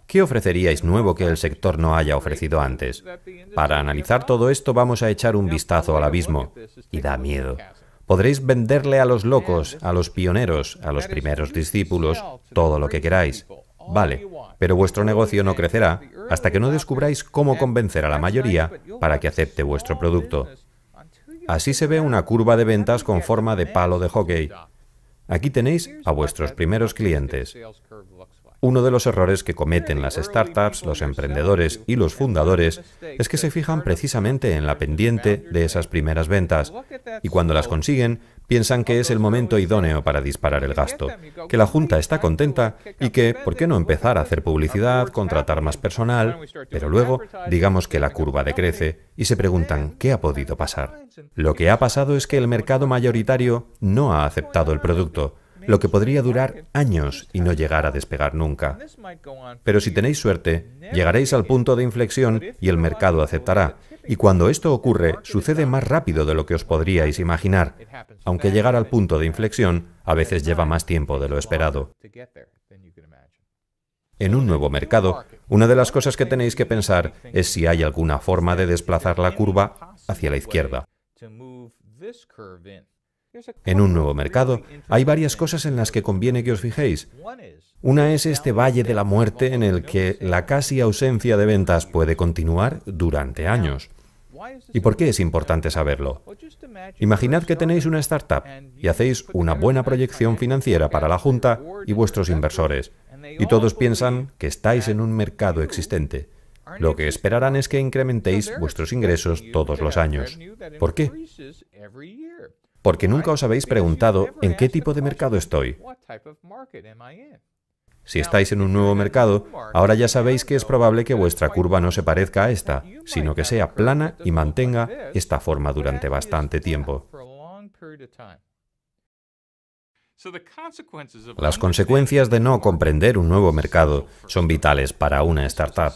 ¿Qué ofreceríais nuevo que el sector no haya ofrecido antes? Para analizar todo esto vamos a echar un vistazo al abismo. Y da miedo. Podréis venderle a los locos, a los pioneros, a los primeros discípulos, todo lo que queráis. Vale, pero vuestro negocio no crecerá hasta que no descubráis cómo convencer a la mayoría para que acepte vuestro producto. Así se ve una curva de ventas con forma de palo de hockey. Aquí tenéis a vuestros primeros clientes. Uno de los errores que cometen las startups, los emprendedores y los fundadores es que se fijan precisamente en la pendiente de esas primeras ventas y cuando las consiguen piensan que es el momento idóneo para disparar el gasto, que la Junta está contenta y que, ¿por qué no empezar a hacer publicidad, contratar más personal? Pero luego, digamos que la curva decrece y se preguntan qué ha podido pasar. Lo que ha pasado es que el mercado mayoritario no ha aceptado el producto lo que podría durar años y no llegar a despegar nunca. Pero si tenéis suerte, llegaréis al punto de inflexión y el mercado aceptará. Y cuando esto ocurre, sucede más rápido de lo que os podríais imaginar, aunque llegar al punto de inflexión a veces lleva más tiempo de lo esperado. En un nuevo mercado, una de las cosas que tenéis que pensar es si hay alguna forma de desplazar la curva hacia la izquierda. En un nuevo mercado hay varias cosas en las que conviene que os fijéis. Una es este valle de la muerte en el que la casi ausencia de ventas puede continuar durante años. ¿Y por qué es importante saberlo? Imaginad que tenéis una startup y hacéis una buena proyección financiera para la Junta y vuestros inversores, y todos piensan que estáis en un mercado existente. Lo que esperarán es que incrementéis vuestros ingresos todos los años. ¿Por qué? porque nunca os habéis preguntado en qué tipo de mercado estoy. Si estáis en un nuevo mercado, ahora ya sabéis que es probable que vuestra curva no se parezca a esta, sino que sea plana y mantenga esta forma durante bastante tiempo. Las consecuencias de no comprender un nuevo mercado son vitales para una startup.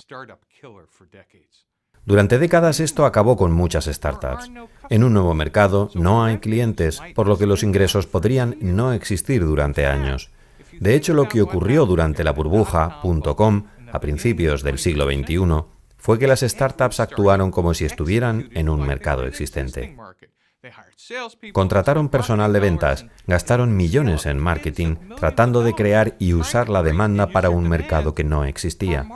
Durante décadas esto acabó con muchas startups. En un nuevo mercado no hay clientes, por lo que los ingresos podrían no existir durante años. De hecho, lo que ocurrió durante la burbuja .com a principios del siglo XXI fue que las startups actuaron como si estuvieran en un mercado existente. Contrataron personal de ventas, gastaron millones en marketing, tratando de crear y usar la demanda para un mercado que no existía.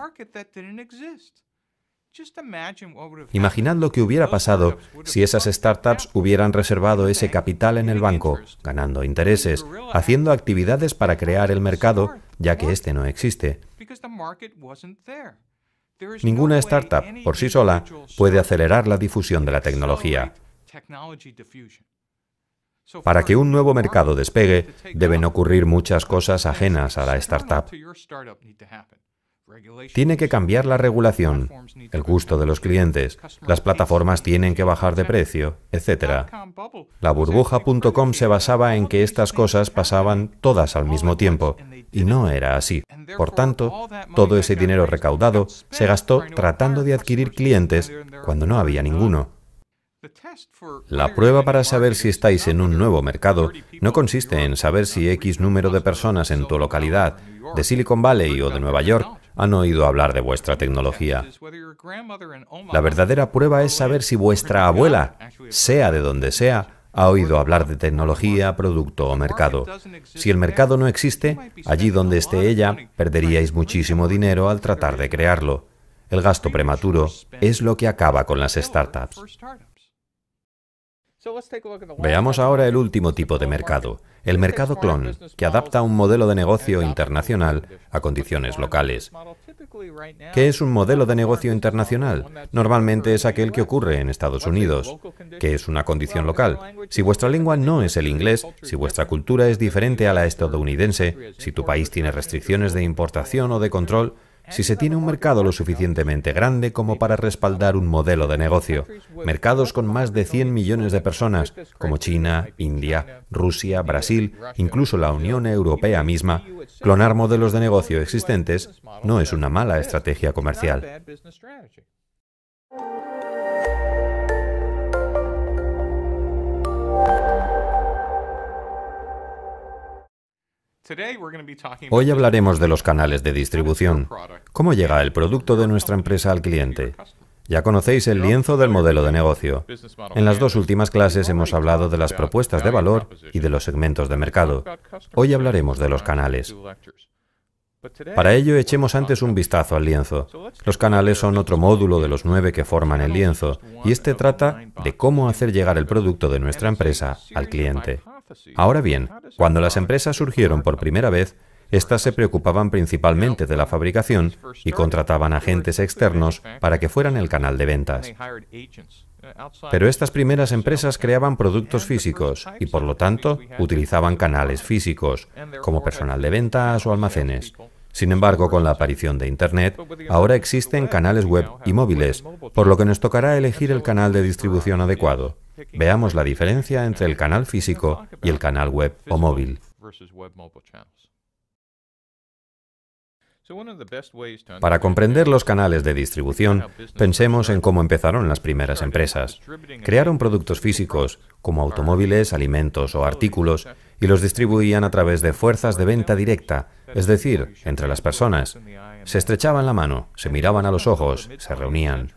Imaginad lo que hubiera pasado si esas startups hubieran reservado ese capital en el banco, ganando intereses, haciendo actividades para crear el mercado, ya que este no existe. Ninguna startup por sí sola puede acelerar la difusión de la tecnología. Para que un nuevo mercado despegue, deben ocurrir muchas cosas ajenas a la startup. Tiene que cambiar la regulación, el gusto de los clientes, las plataformas tienen que bajar de precio, etc. La burbuja.com se basaba en que estas cosas pasaban todas al mismo tiempo, y no era así. Por tanto, todo ese dinero recaudado se gastó tratando de adquirir clientes cuando no había ninguno. La prueba para saber si estáis en un nuevo mercado no consiste en saber si X número de personas en tu localidad, de Silicon Valley o de Nueva York, han oído hablar de vuestra tecnología. La verdadera prueba es saber si vuestra abuela, sea de donde sea, ha oído hablar de tecnología, producto o mercado. Si el mercado no existe, allí donde esté ella, perderíais muchísimo dinero al tratar de crearlo. El gasto prematuro es lo que acaba con las startups. Veamos ahora el último tipo de mercado, el mercado clon, que adapta un modelo de negocio internacional a condiciones locales. ¿Qué es un modelo de negocio internacional? Normalmente es aquel que ocurre en Estados Unidos, que es una condición local. Si vuestra lengua no es el inglés, si vuestra cultura es diferente a la estadounidense, si tu país tiene restricciones de importación o de control, si se tiene un mercado lo suficientemente grande como para respaldar un modelo de negocio. Mercados con más de 100 millones de personas, como China, India, Rusia, Brasil, incluso la Unión Europea misma, clonar modelos de negocio existentes no es una mala estrategia comercial. Hoy hablaremos de los canales de distribución, cómo llega el producto de nuestra empresa al cliente. Ya conocéis el lienzo del modelo de negocio. En las dos últimas clases hemos hablado de las propuestas de valor y de los segmentos de mercado. Hoy hablaremos de los canales. Para ello echemos antes un vistazo al lienzo. Los canales son otro módulo de los nueve que forman el lienzo, y este trata de cómo hacer llegar el producto de nuestra empresa al cliente. Ahora bien, cuando las empresas surgieron por primera vez, estas se preocupaban principalmente de la fabricación y contrataban agentes externos para que fueran el canal de ventas. Pero estas primeras empresas creaban productos físicos y por lo tanto utilizaban canales físicos, como personal de ventas o almacenes. Sin embargo, con la aparición de Internet, ahora existen canales web y móviles, por lo que nos tocará elegir el canal de distribución adecuado. Veamos la diferencia entre el canal físico y el canal web o móvil. Para comprender los canales de distribución, pensemos en cómo empezaron las primeras empresas. Crearon productos físicos, como automóviles, alimentos o artículos, y los distribuían a través de fuerzas de venta directa, es decir, entre las personas. Se estrechaban la mano, se miraban a los ojos, se reunían.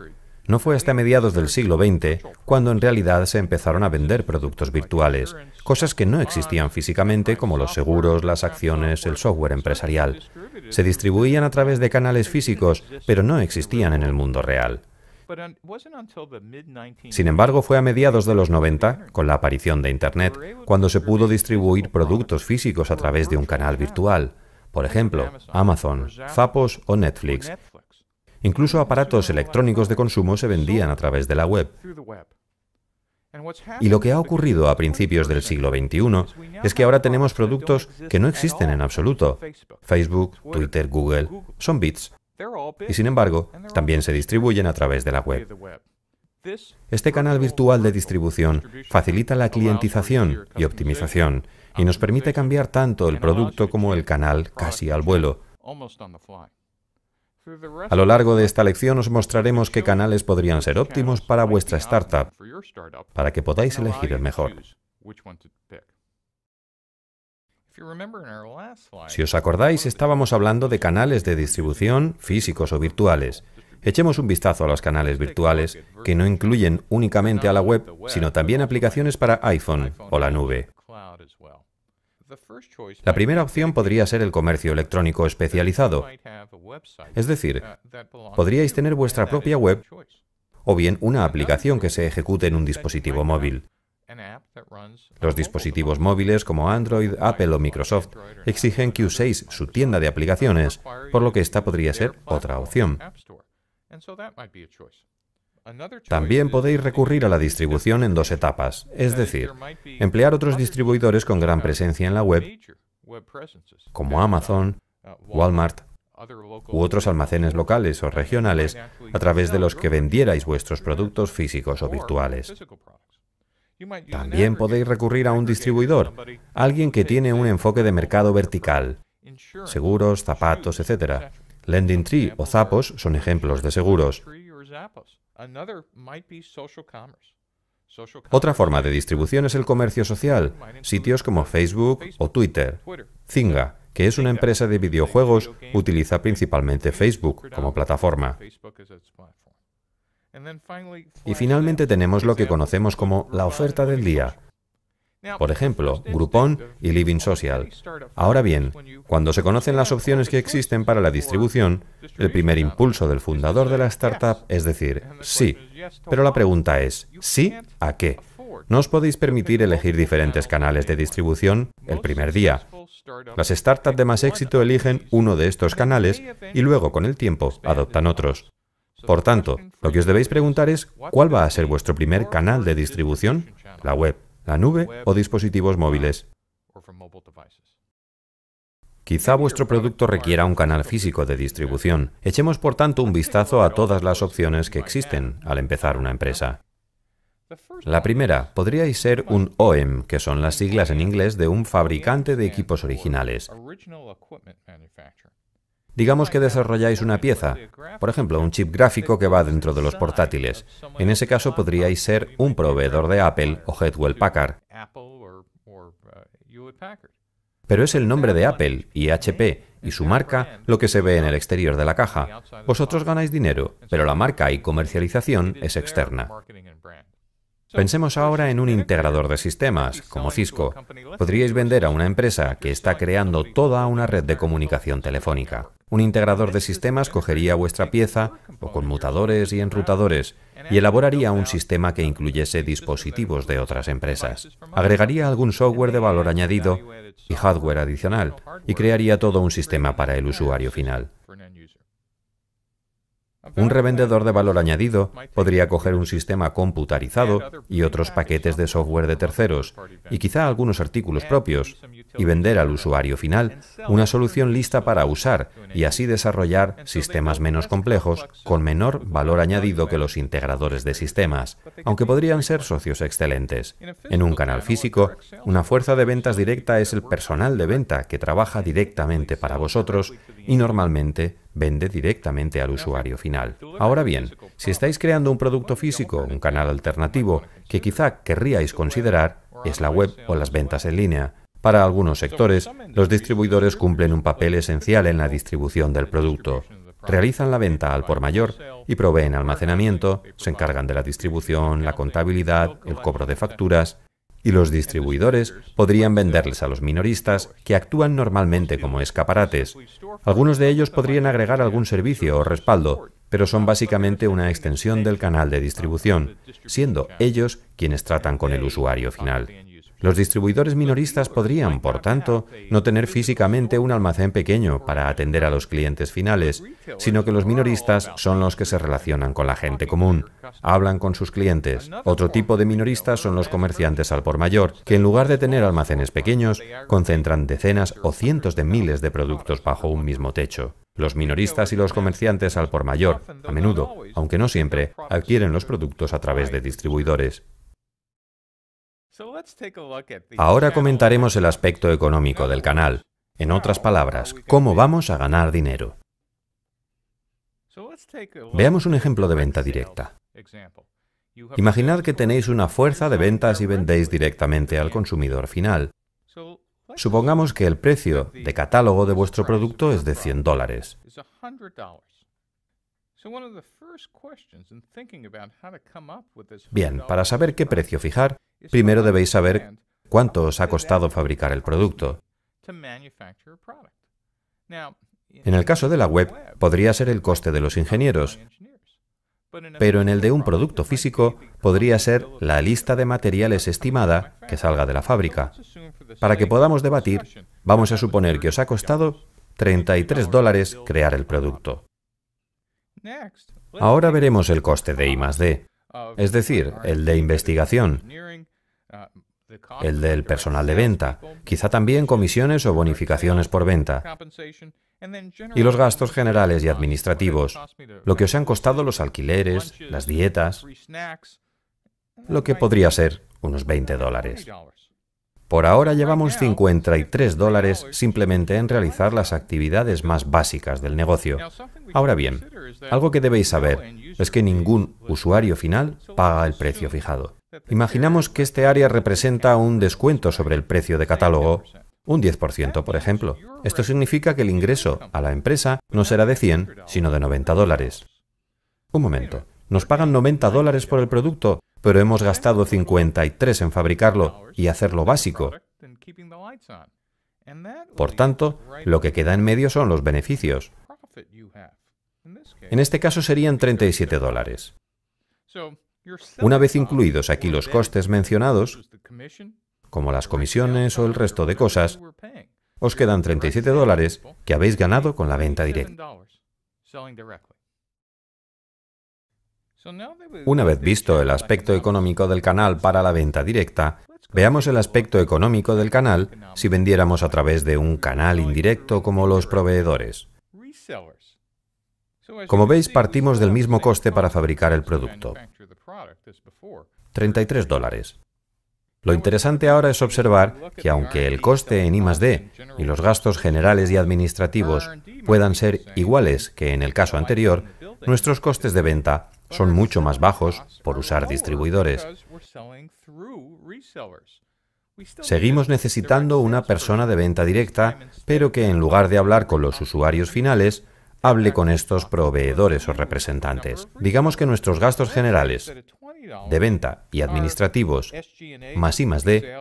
No fue hasta mediados del siglo XX cuando en realidad se empezaron a vender productos virtuales, cosas que no existían físicamente como los seguros, las acciones, el software empresarial. Se distribuían a través de canales físicos, pero no existían en el mundo real. Sin embargo, fue a mediados de los 90, con la aparición de Internet, cuando se pudo distribuir productos físicos a través de un canal virtual. Por ejemplo, Amazon, Zappos o Netflix, Incluso aparatos electrónicos de consumo se vendían a través de la web. Y lo que ha ocurrido a principios del siglo XXI es que ahora tenemos productos que no existen en absoluto. Facebook, Twitter, Google, son bits. Y sin embargo, también se distribuyen a través de la web. Este canal virtual de distribución facilita la clientización y optimización y nos permite cambiar tanto el producto como el canal casi al vuelo. A lo largo de esta lección os mostraremos qué canales podrían ser óptimos para vuestra startup, para que podáis elegir el mejor. Si os acordáis, estábamos hablando de canales de distribución físicos o virtuales. Echemos un vistazo a los canales virtuales, que no incluyen únicamente a la web, sino también aplicaciones para iPhone o la nube. La primera opción podría ser el comercio electrónico especializado. Es decir, podríais tener vuestra propia web o bien una aplicación que se ejecute en un dispositivo móvil. Los dispositivos móviles como Android, Apple o Microsoft exigen que uséis su tienda de aplicaciones, por lo que esta podría ser otra opción. También podéis recurrir a la distribución en dos etapas, es decir, emplear otros distribuidores con gran presencia en la web, como uh, Amazon, uh, Walmart u otros almacenes locales o regionales a través de los que vendierais vuestros productos físicos o virtuales. También podéis recurrir a un distribuidor, alguien que tiene un enfoque de mercado vertical, seguros, zapatos, etc. Lending Tree o Zappos son ejemplos de seguros. Otra forma de distribución es el comercio social, sitios como Facebook o Twitter. Zynga, que es una empresa de videojuegos, utiliza principalmente Facebook como plataforma. Y finalmente tenemos lo que conocemos como la oferta del día, por ejemplo, Groupon y Living Social. Ahora bien, cuando se conocen las opciones que existen para la distribución, el primer uh, impulso del fundador de la startup es decir, sí. Pero la pregunta es, ¿sí a qué? No os podéis permitir elegir diferentes canales de distribución el primer día. Las startups de más éxito eligen uno de estos canales y luego, con el tiempo, adoptan otros. Por tanto, lo que os debéis preguntar es, ¿cuál va a ser vuestro primer canal de distribución? La web la nube o dispositivos móviles. Uh, Quizá vuestro producto requiera un canal físico de distribución. Echemos por tanto un vistazo a todas las opciones que existen al empezar una empresa. La primera, podríais ser un OEM, que son las siglas en inglés de un fabricante de equipos originales. Digamos que desarrolláis una pieza, por ejemplo, un chip gráfico que va dentro de los portátiles. En ese caso podríais ser un proveedor de Apple o Headwell Packard. Pero es el nombre de Apple y HP y su marca lo que se ve en el exterior de la caja. Vosotros ganáis dinero, pero la marca y comercialización es externa. Pensemos ahora en un integrador de sistemas, como Cisco. Podríais vender a una empresa que está creando toda una red de comunicación telefónica. Un integrador de sistemas cogería vuestra pieza, o conmutadores y enrutadores, y elaboraría un sistema que incluyese dispositivos de otras empresas. Agregaría algún software de valor añadido y hardware adicional, y crearía todo un sistema para el usuario final. Un revendedor de valor añadido podría coger un sistema computarizado y otros paquetes de software de terceros, y quizá algunos artículos propios, y vender al usuario final una solución lista para usar y así desarrollar sistemas menos complejos con menor valor añadido que los integradores de sistemas, aunque podrían ser socios excelentes. En un canal físico, una fuerza de ventas directa es el personal de venta que trabaja directamente para vosotros y normalmente vende directamente al usuario final. Ahora bien, si estáis creando un producto físico, un canal alternativo, que quizá querríais considerar, es la web o las ventas en línea, para algunos sectores, los distribuidores cumplen un papel esencial en la distribución del producto. Realizan la venta al por mayor y proveen almacenamiento, se encargan de la distribución, la contabilidad, el cobro de facturas, y los distribuidores podrían venderles a los minoristas que actúan normalmente como escaparates. Algunos de ellos podrían agregar algún servicio o respaldo, pero son básicamente una extensión del canal de distribución, siendo ellos quienes tratan con el usuario final. Los distribuidores minoristas podrían, por tanto, no tener físicamente un almacén pequeño para atender a los clientes finales, sino que los minoristas son los que se relacionan con la gente común, hablan con sus clientes. Otro tipo de minoristas son los comerciantes al por mayor, que en lugar de tener almacenes pequeños, concentran decenas o cientos de miles de productos bajo un mismo techo. Los minoristas y los comerciantes al por mayor, a menudo, aunque no siempre, adquieren los productos a través de distribuidores. Ahora comentaremos el aspecto económico del canal, en otras palabras, cómo vamos a ganar dinero. Veamos un ejemplo de venta directa. Imaginad que tenéis una fuerza de ventas y vendéis directamente al consumidor final. Supongamos que el precio de catálogo de vuestro producto es de 100 dólares. Bien, para saber qué precio fijar, Primero debéis saber cuánto os ha costado fabricar el producto. En el caso de la web, podría ser el coste de los ingenieros, pero en el de un producto físico podría ser la lista de materiales estimada que salga de la fábrica. Para que podamos debatir, vamos a suponer que os ha costado 33 dólares crear el producto. Ahora veremos el coste de I D... es decir, el de investigación, el del personal de venta, quizá también comisiones o bonificaciones por venta, y los gastos generales y administrativos, lo que os han costado los alquileres, las dietas, lo que podría ser unos 20 dólares. Por ahora llevamos 53 dólares simplemente en realizar las actividades más básicas del negocio. Ahora bien, algo que debéis saber es que ningún usuario final paga el precio fijado. Imaginamos que este área representa un descuento sobre el precio de catálogo, un 10% por ejemplo. Esto significa que el ingreso a la empresa no será de 100, sino de 90 dólares. Un momento, nos pagan 90 dólares por el producto, pero hemos gastado 53 en fabricarlo y hacerlo básico. Por tanto, lo que queda en medio son los beneficios. En este caso serían 37 dólares. Una vez incluidos aquí los costes mencionados, como las comisiones o el resto de cosas, os quedan 37 dólares que habéis ganado con la venta directa. Una vez visto el aspecto económico del canal para la venta directa, veamos el aspecto económico del canal si vendiéramos a través de un canal indirecto como los proveedores. Como veis, partimos del mismo coste para fabricar el producto. 33 dólares. Lo interesante ahora es observar que aunque el coste en I y los gastos generales y administrativos puedan ser iguales que en el caso anterior, nuestros costes de venta son mucho más bajos por usar distribuidores. Seguimos necesitando una persona de venta directa, pero que en lugar de hablar con los usuarios finales, hable con estos proveedores o representantes. Digamos que nuestros gastos generales de venta y administrativos, más y más de...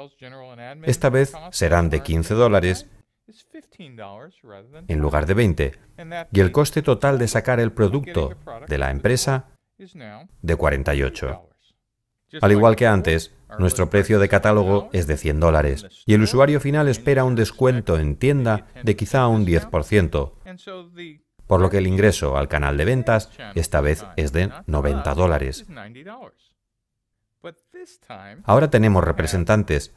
esta vez serán de 15 dólares en lugar de 20, y el coste total de sacar el producto de la empresa de 48. Al igual que antes, nuestro precio de catálogo es de 100 dólares y el usuario final espera un descuento en tienda de quizá un 10% por lo que el ingreso al canal de ventas esta vez es de 90 dólares. Ahora tenemos representantes,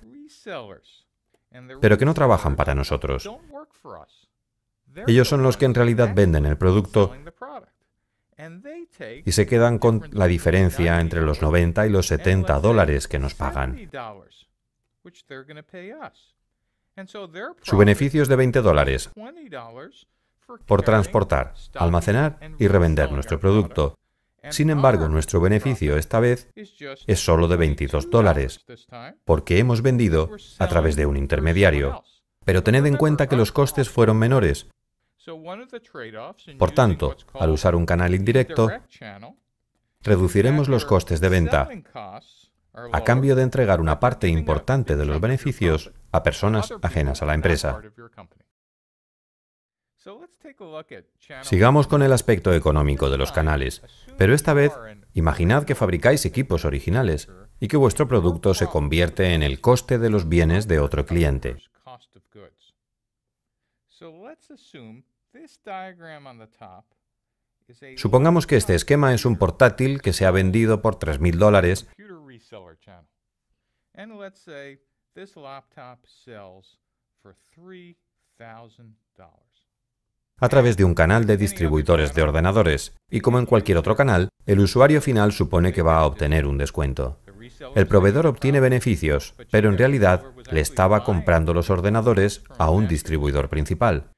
pero que no trabajan para nosotros. Ellos son los que en realidad venden el producto y se quedan con la diferencia entre los 90 y los 70 dólares que nos pagan. Su beneficio es de 20 dólares, por transportar, almacenar y revender nuestro producto. Sin embargo, nuestro beneficio esta vez es solo de 22 dólares, porque hemos vendido a través de un intermediario. Pero tened en cuenta que los costes fueron menores. Por tanto, al usar un canal indirecto, reduciremos los costes de venta a cambio de entregar una parte importante de los beneficios a personas ajenas a la empresa. Sigamos con el aspecto económico de los canales, pero esta vez imaginad que fabricáis equipos originales y que vuestro producto se convierte en el coste de los bienes de otro cliente. Supongamos que este esquema es un portátil que se ha vendido por 3.000 dólares a través de un canal de distribuidores de ordenadores y como en cualquier otro canal, el usuario final supone que va a obtener un descuento. El proveedor obtiene beneficios, pero en realidad le estaba comprando los ordenadores a un distribuidor principal.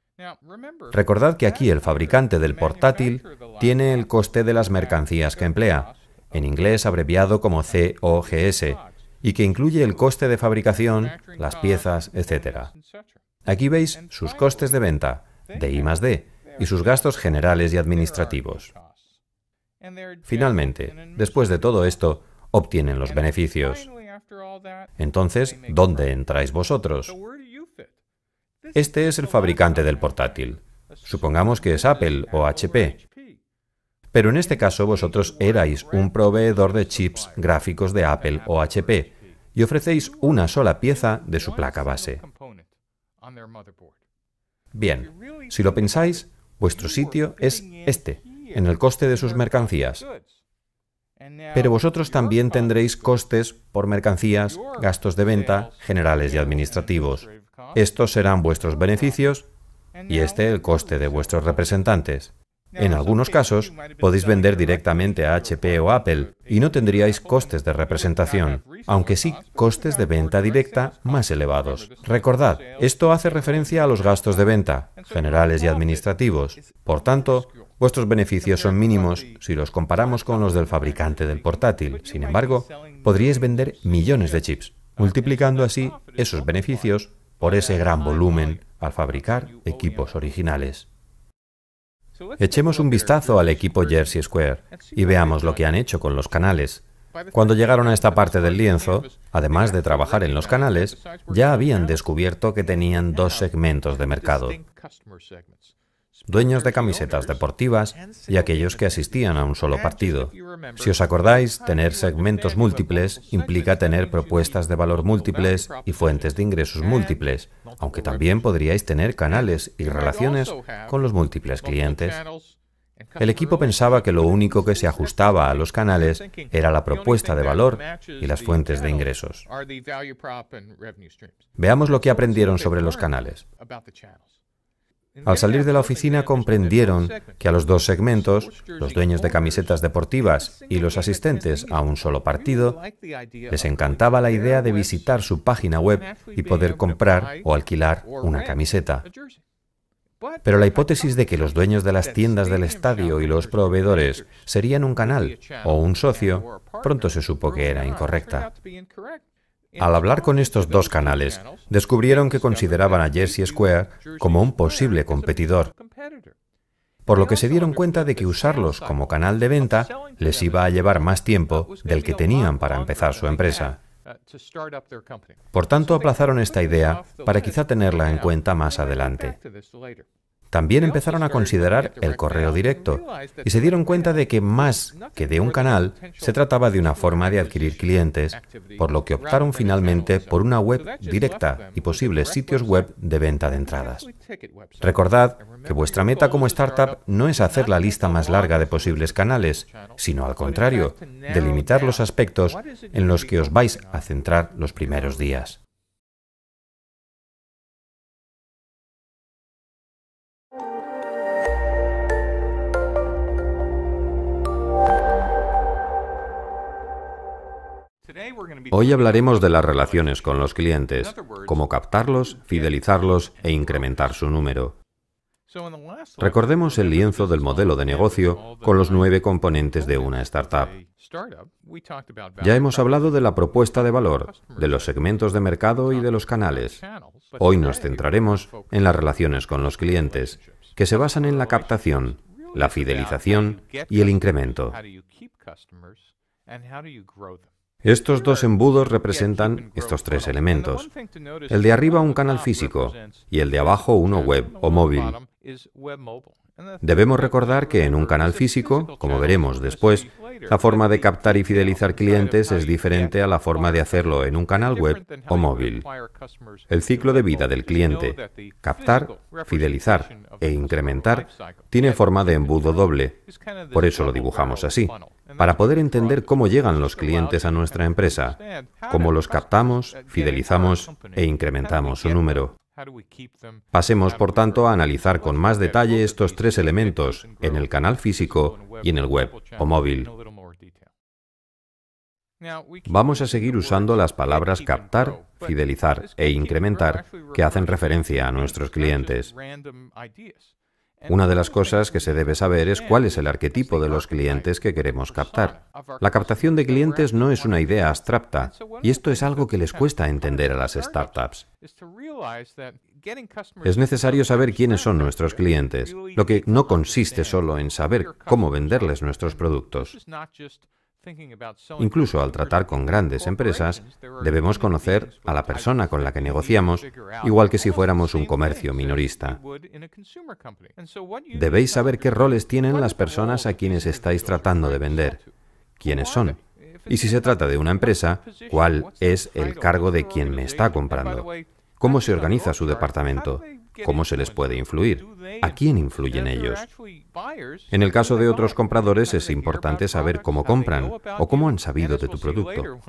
Recordad que aquí el fabricante del portátil tiene el coste de las mercancías que emplea, en inglés abreviado como COGS, y que incluye el coste de fabricación, las piezas, etc. Aquí veis sus costes de venta, de I +D, y sus gastos generales y administrativos. Finalmente, después de todo esto, obtienen los beneficios. Entonces, ¿dónde entráis vosotros? Este es el fabricante del portátil. Supongamos que es Apple o HP. Pero en este caso vosotros erais un proveedor de chips gráficos de Apple o HP y ofrecéis una sola pieza de su placa base. Bien, si lo pensáis, vuestro sitio es este, en el coste de sus mercancías. Pero vosotros también tendréis costes por mercancías, gastos de venta, generales y administrativos. Estos serán vuestros beneficios y este el coste de vuestros representantes. En algunos casos, podéis vender directamente a HP o Apple y no tendríais costes de representación, aunque sí costes de venta directa más elevados. Recordad, esto hace referencia a los gastos de venta, generales y administrativos. Por tanto, vuestros beneficios son mínimos si los comparamos con los del fabricante del portátil. Sin embargo, podríais vender millones de chips, multiplicando así esos beneficios por ese gran volumen al fabricar equipos originales. Echemos un vistazo al equipo Jersey Square y veamos lo que han hecho con los canales. Cuando llegaron a esta parte del lienzo, además de trabajar en los canales, ya habían descubierto que tenían dos segmentos de mercado dueños de camisetas deportivas y aquellos que asistían a un solo partido. Si os acordáis, tener segmentos múltiples implica tener propuestas de valor múltiples y fuentes de ingresos múltiples, aunque también podríais tener canales y relaciones con los múltiples clientes. El equipo pensaba que lo único que se ajustaba a los canales era la propuesta de valor y las fuentes de ingresos. Veamos lo que aprendieron sobre los canales. Al salir de la oficina comprendieron que a los dos segmentos, los dueños de camisetas deportivas y los asistentes a un solo partido, les encantaba la idea de visitar su página web y poder comprar o alquilar una camiseta. Pero la hipótesis de que los dueños de las tiendas del estadio y los proveedores serían un canal o un socio pronto se supo que era incorrecta. Al hablar con estos dos canales, descubrieron que consideraban a Jersey Square como un posible competidor, por lo que se dieron cuenta de que usarlos como canal de venta les iba a llevar más tiempo del que tenían para empezar su empresa. Por tanto, aplazaron esta idea para quizá tenerla en cuenta más adelante. También empezaron a considerar el correo directo y se dieron cuenta de que más que de un canal, se trataba de una forma de adquirir clientes, por lo que optaron finalmente por una web directa y posibles sitios web de venta de entradas. Recordad que vuestra meta como startup no es hacer la lista más larga de posibles canales, sino al contrario, delimitar los aspectos en los que os vais a centrar los primeros días. Hoy hablaremos de las relaciones con los clientes, cómo captarlos, fidelizarlos e incrementar su número. Recordemos el lienzo del modelo de negocio con los nueve componentes de una startup. Ya hemos hablado de la propuesta de valor, de los segmentos de mercado y de los canales. Hoy nos centraremos en las relaciones con los clientes, que se basan en la captación, la fidelización y el incremento. Estos dos embudos representan estos tres elementos. El de arriba un canal físico y el de abajo uno web o móvil. Debemos recordar que en un canal físico, como veremos después, la forma de captar y fidelizar clientes es diferente a la forma de hacerlo en un canal web o móvil. El ciclo de vida del cliente, captar, fidelizar e incrementar, tiene forma de embudo doble. Por eso lo dibujamos así para poder entender cómo llegan los clientes a nuestra empresa, cómo los captamos, fidelizamos e incrementamos su número. Pasemos, por tanto, a analizar con más detalle estos tres elementos en el canal físico y en el web o móvil. Vamos a seguir usando las palabras captar, fidelizar e incrementar que hacen referencia a nuestros clientes. Una de las cosas que se debe saber es cuál es el arquetipo de los clientes que queremos captar. La captación de clientes no es una idea abstracta, y esto es algo que les cuesta entender a las startups. Es necesario saber quiénes son nuestros clientes, lo que no consiste solo en saber cómo venderles nuestros productos. Incluso al tratar con grandes empresas, debemos conocer a la persona con la que negociamos, igual que si fuéramos un comercio minorista. Debéis saber qué roles tienen las personas a quienes estáis tratando de vender, quiénes son, y si se trata de una empresa, cuál es el cargo de quien me está comprando, cómo se organiza su departamento, cómo se les puede influir, a quién influyen ellos. En el caso de otros compradores es importante saber cómo compran o cómo han sabido de tu producto.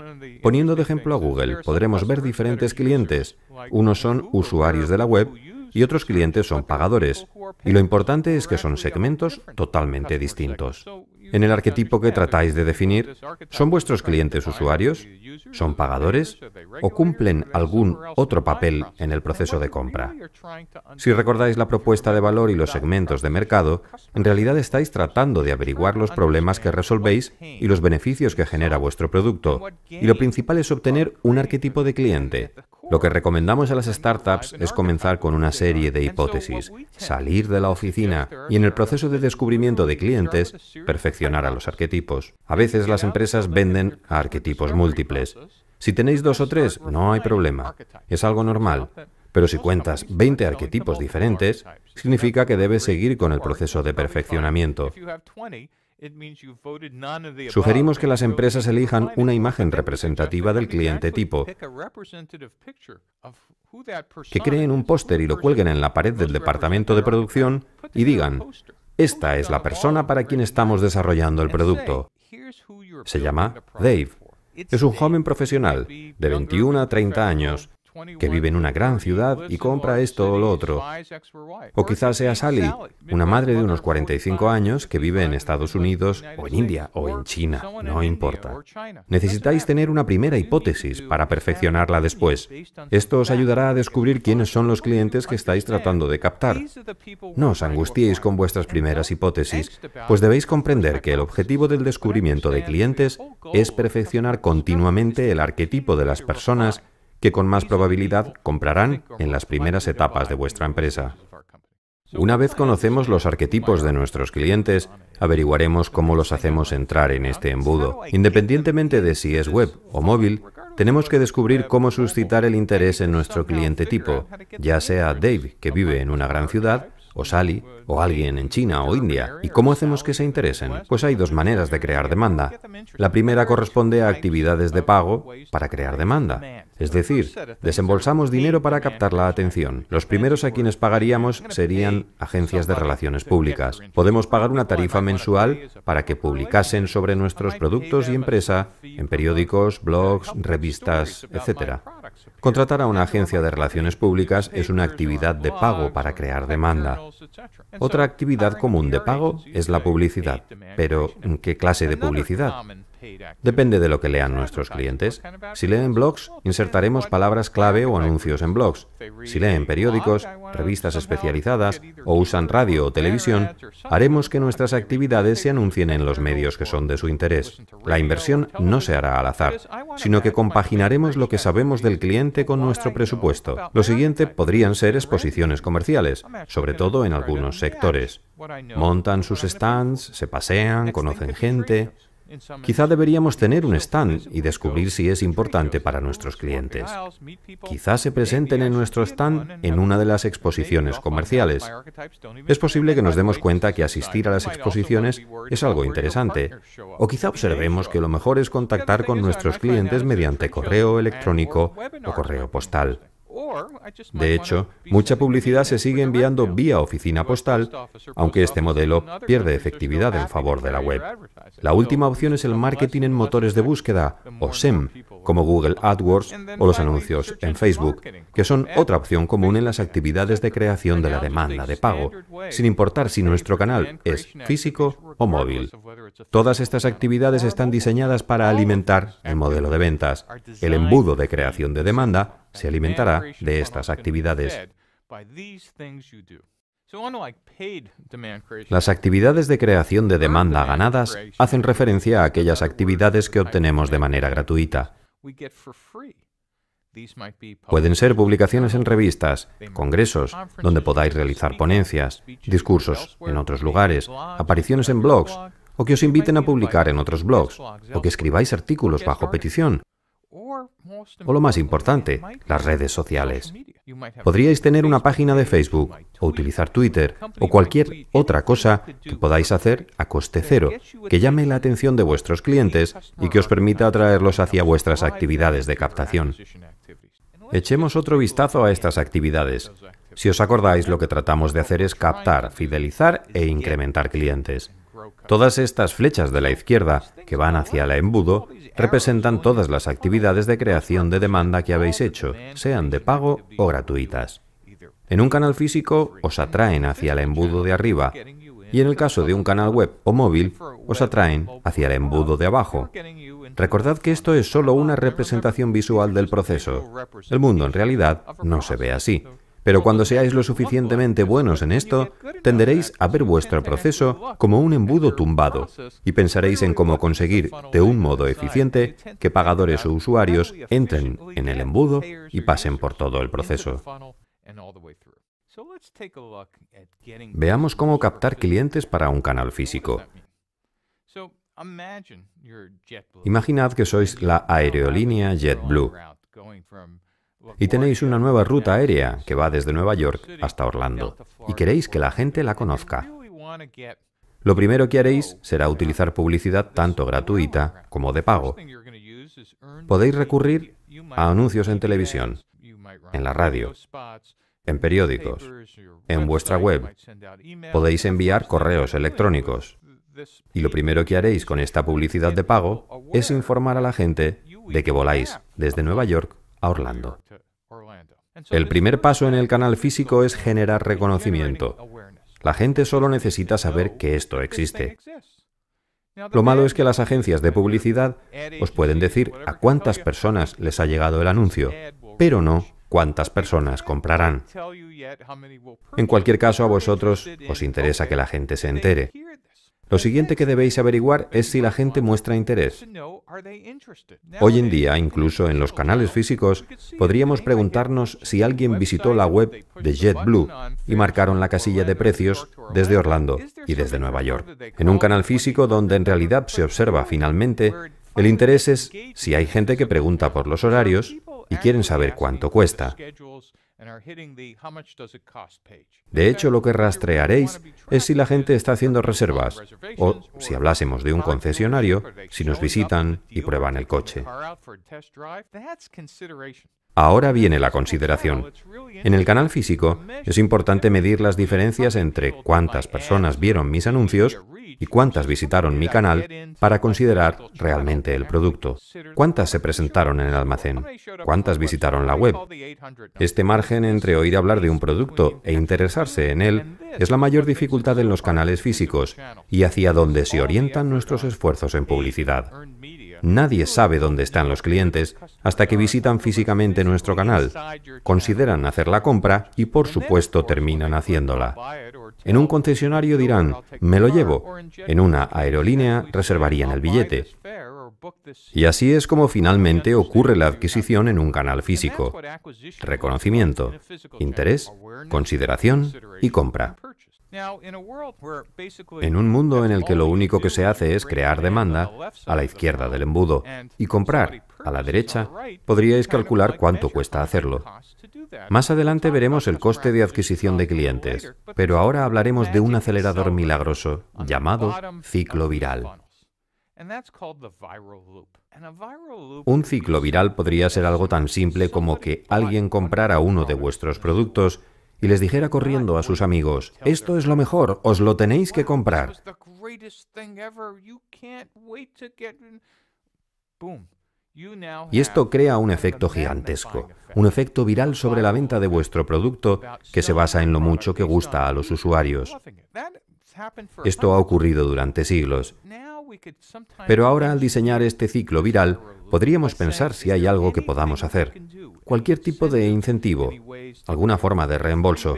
Poniendo de ejemplo a Google, podremos ver diferentes clientes. Unos son usuarios de la web y otros clientes son pagadores. Y lo importante es que son segmentos totalmente distintos en el arquetipo que tratáis de definir, ¿son vuestros clientes usuarios? ¿Son pagadores? ¿O cumplen algún otro papel en el proceso de compra? Si recordáis la propuesta de valor y los segmentos de mercado, en realidad estáis tratando de averiguar los problemas que resolvéis y los beneficios que genera vuestro producto, y lo principal es obtener un arquetipo de cliente. Lo que recomendamos a las startups es comenzar con una serie de hipótesis, salir de la oficina y en el proceso de descubrimiento de clientes, perfeccionar a los arquetipos. A veces las empresas venden a arquetipos múltiples. Si tenéis dos o tres, no hay problema. Es algo normal. Pero si cuentas 20 arquetipos diferentes, significa que debes seguir con el proceso de perfeccionamiento. Sugerimos que las empresas elijan una imagen representativa del cliente tipo, que creen un póster y lo cuelguen en la pared del departamento de producción y digan, esta es la persona para quien estamos desarrollando el producto. Se llama Dave. Es un joven profesional de 21 a 30 años que vive en una gran ciudad y compra esto o lo otro. O quizás sea Sally, una madre de unos 45 años que vive en Estados Unidos o en India o en China, no importa. Necesitáis tener una primera hipótesis para perfeccionarla después. Esto os ayudará a descubrir quiénes son los clientes que estáis tratando de captar. No os angustiéis con vuestras primeras hipótesis, pues debéis comprender que el objetivo del descubrimiento de clientes es perfeccionar continuamente el arquetipo de las personas que con más probabilidad comprarán en las primeras etapas de vuestra empresa. Una vez conocemos los arquetipos de nuestros clientes, averiguaremos cómo los hacemos entrar en este embudo. Independientemente de si es web o móvil, tenemos que descubrir cómo suscitar el interés en nuestro cliente tipo, ya sea Dave, que vive en una gran ciudad, o Sally, o alguien en China o India. ¿Y cómo hacemos que se interesen? Pues hay dos maneras de crear demanda. La primera corresponde a actividades de pago para crear demanda. Es decir, desembolsamos dinero para captar la atención. Los primeros a quienes pagaríamos serían agencias de relaciones públicas. Podemos pagar una tarifa mensual para que publicasen sobre nuestros productos y empresa en periódicos, blogs, revistas, etc. Contratar a una agencia de relaciones públicas es una actividad de pago para crear demanda. Otra actividad común de pago es la publicidad. Pero, ¿qué clase de publicidad? Depende de lo que lean nuestros clientes. Si leen blogs, insertaremos palabras clave o anuncios en blogs. Si leen periódicos, revistas especializadas o usan radio o televisión, haremos que nuestras actividades se anuncien en los medios que son de su interés. La inversión no se hará al azar, sino que compaginaremos lo que sabemos del cliente con nuestro presupuesto. Lo siguiente podrían ser exposiciones comerciales, sobre todo en algunos sectores. Montan sus stands, se pasean, conocen gente. Quizá deberíamos tener un stand y descubrir si es importante para nuestros clientes. Quizá se presenten en nuestro stand en una de las exposiciones comerciales. Es posible que nos demos cuenta que asistir a las exposiciones es algo interesante. O quizá observemos que lo mejor es contactar con nuestros clientes mediante correo electrónico o correo postal. De hecho, mucha publicidad se sigue enviando vía oficina postal, aunque este modelo pierde efectividad en favor de la web. La última opción es el marketing en motores de búsqueda, o SEM, como Google AdWords o los anuncios en Facebook, que son otra opción común en las actividades de creación de la demanda de pago, sin importar si nuestro canal es físico o móvil. Todas estas actividades están diseñadas para alimentar el modelo de ventas, el embudo de creación de demanda, se alimentará de estas actividades. Las actividades de creación de demanda ganadas hacen referencia a aquellas actividades que obtenemos de manera gratuita. Pueden ser publicaciones en revistas, congresos, donde podáis realizar ponencias, discursos en otros lugares, apariciones en blogs, o que os inviten a publicar en otros blogs, o que escribáis artículos bajo petición, o lo más importante, las redes sociales. Podríais tener una página de Facebook o utilizar Twitter o cualquier otra cosa que podáis hacer a coste cero, que llame la atención de vuestros clientes y que os permita atraerlos hacia vuestras actividades de captación. Echemos otro vistazo a estas actividades. Si os acordáis, lo que tratamos de hacer es captar, fidelizar e incrementar clientes. Todas estas flechas de la izquierda que van hacia el embudo representan todas las actividades de creación de demanda que habéis hecho, sean de pago o gratuitas. En un canal físico os atraen hacia el embudo de arriba y en el caso de un canal web o móvil os atraen hacia el embudo de abajo. Recordad que esto es solo una representación visual del proceso. El mundo en realidad no se ve así. Pero cuando seáis lo suficientemente buenos en esto, tenderéis a ver vuestro proceso como un embudo tumbado y pensaréis en cómo conseguir, de un modo eficiente, que pagadores o usuarios entren en el embudo y pasen por todo el proceso. Veamos cómo captar clientes para un canal físico. Imaginad que sois la aerolínea JetBlue. Y tenéis una nueva ruta aérea que va desde Nueva York hasta Orlando. Y queréis que la gente la conozca. Lo primero que haréis será utilizar publicidad tanto gratuita como de pago. Podéis recurrir a anuncios en televisión, en la radio, en periódicos, en vuestra web. Podéis enviar correos electrónicos. Y lo primero que haréis con esta publicidad de pago es informar a la gente de que voláis desde Nueva York Orlando. El primer paso en el canal físico es generar reconocimiento. La gente solo necesita saber que esto existe. Lo malo es que las agencias de publicidad os pueden decir a cuántas personas les ha llegado el anuncio, pero no cuántas personas comprarán. En cualquier caso, a vosotros os interesa que la gente se entere. Lo siguiente que debéis averiguar es si la gente muestra interés. Hoy en día, incluso en los canales físicos, podríamos preguntarnos si alguien visitó la web de JetBlue y marcaron la casilla de precios desde Orlando y desde Nueva York. En un canal físico donde en realidad se observa finalmente, el interés es si hay gente que pregunta por los horarios y quieren saber cuánto cuesta. De hecho, lo que rastrearéis es si la gente está haciendo reservas o, si hablásemos de un concesionario, si nos visitan y prueban el coche. Ahora viene la consideración. En el canal físico es importante medir las diferencias entre cuántas personas vieron mis anuncios y cuántas visitaron mi canal para considerar realmente el producto. ¿Cuántas se presentaron en el almacén? ¿Cuántas visitaron la web? Este margen entre oír hablar de un producto e interesarse en él es la mayor dificultad en los canales físicos y hacia donde se orientan nuestros esfuerzos en publicidad. Nadie sabe dónde están los clientes hasta que visitan físicamente nuestro canal, consideran hacer la compra y por supuesto terminan haciéndola. En un concesionario dirán, me lo llevo. En una aerolínea reservarían el billete. Y así es como finalmente ocurre la adquisición en un canal físico. Reconocimiento, interés, consideración y compra. En un mundo en el que lo único que se hace es crear demanda a la izquierda del embudo y comprar a la derecha, podríais calcular cuánto cuesta hacerlo. Más adelante veremos el coste de adquisición de clientes, pero ahora hablaremos de un acelerador milagroso llamado ciclo viral. Un ciclo viral podría ser algo tan simple como que alguien comprara uno de vuestros productos y les dijera corriendo a sus amigos, esto es lo mejor, os lo tenéis que comprar. Y esto crea un efecto gigantesco, un efecto viral sobre la venta de vuestro producto que se basa en lo mucho que gusta a los usuarios. Esto ha ocurrido durante siglos. Pero ahora al diseñar este ciclo viral Podríamos pensar si hay algo que podamos hacer. Cualquier tipo de incentivo, alguna forma de reembolso,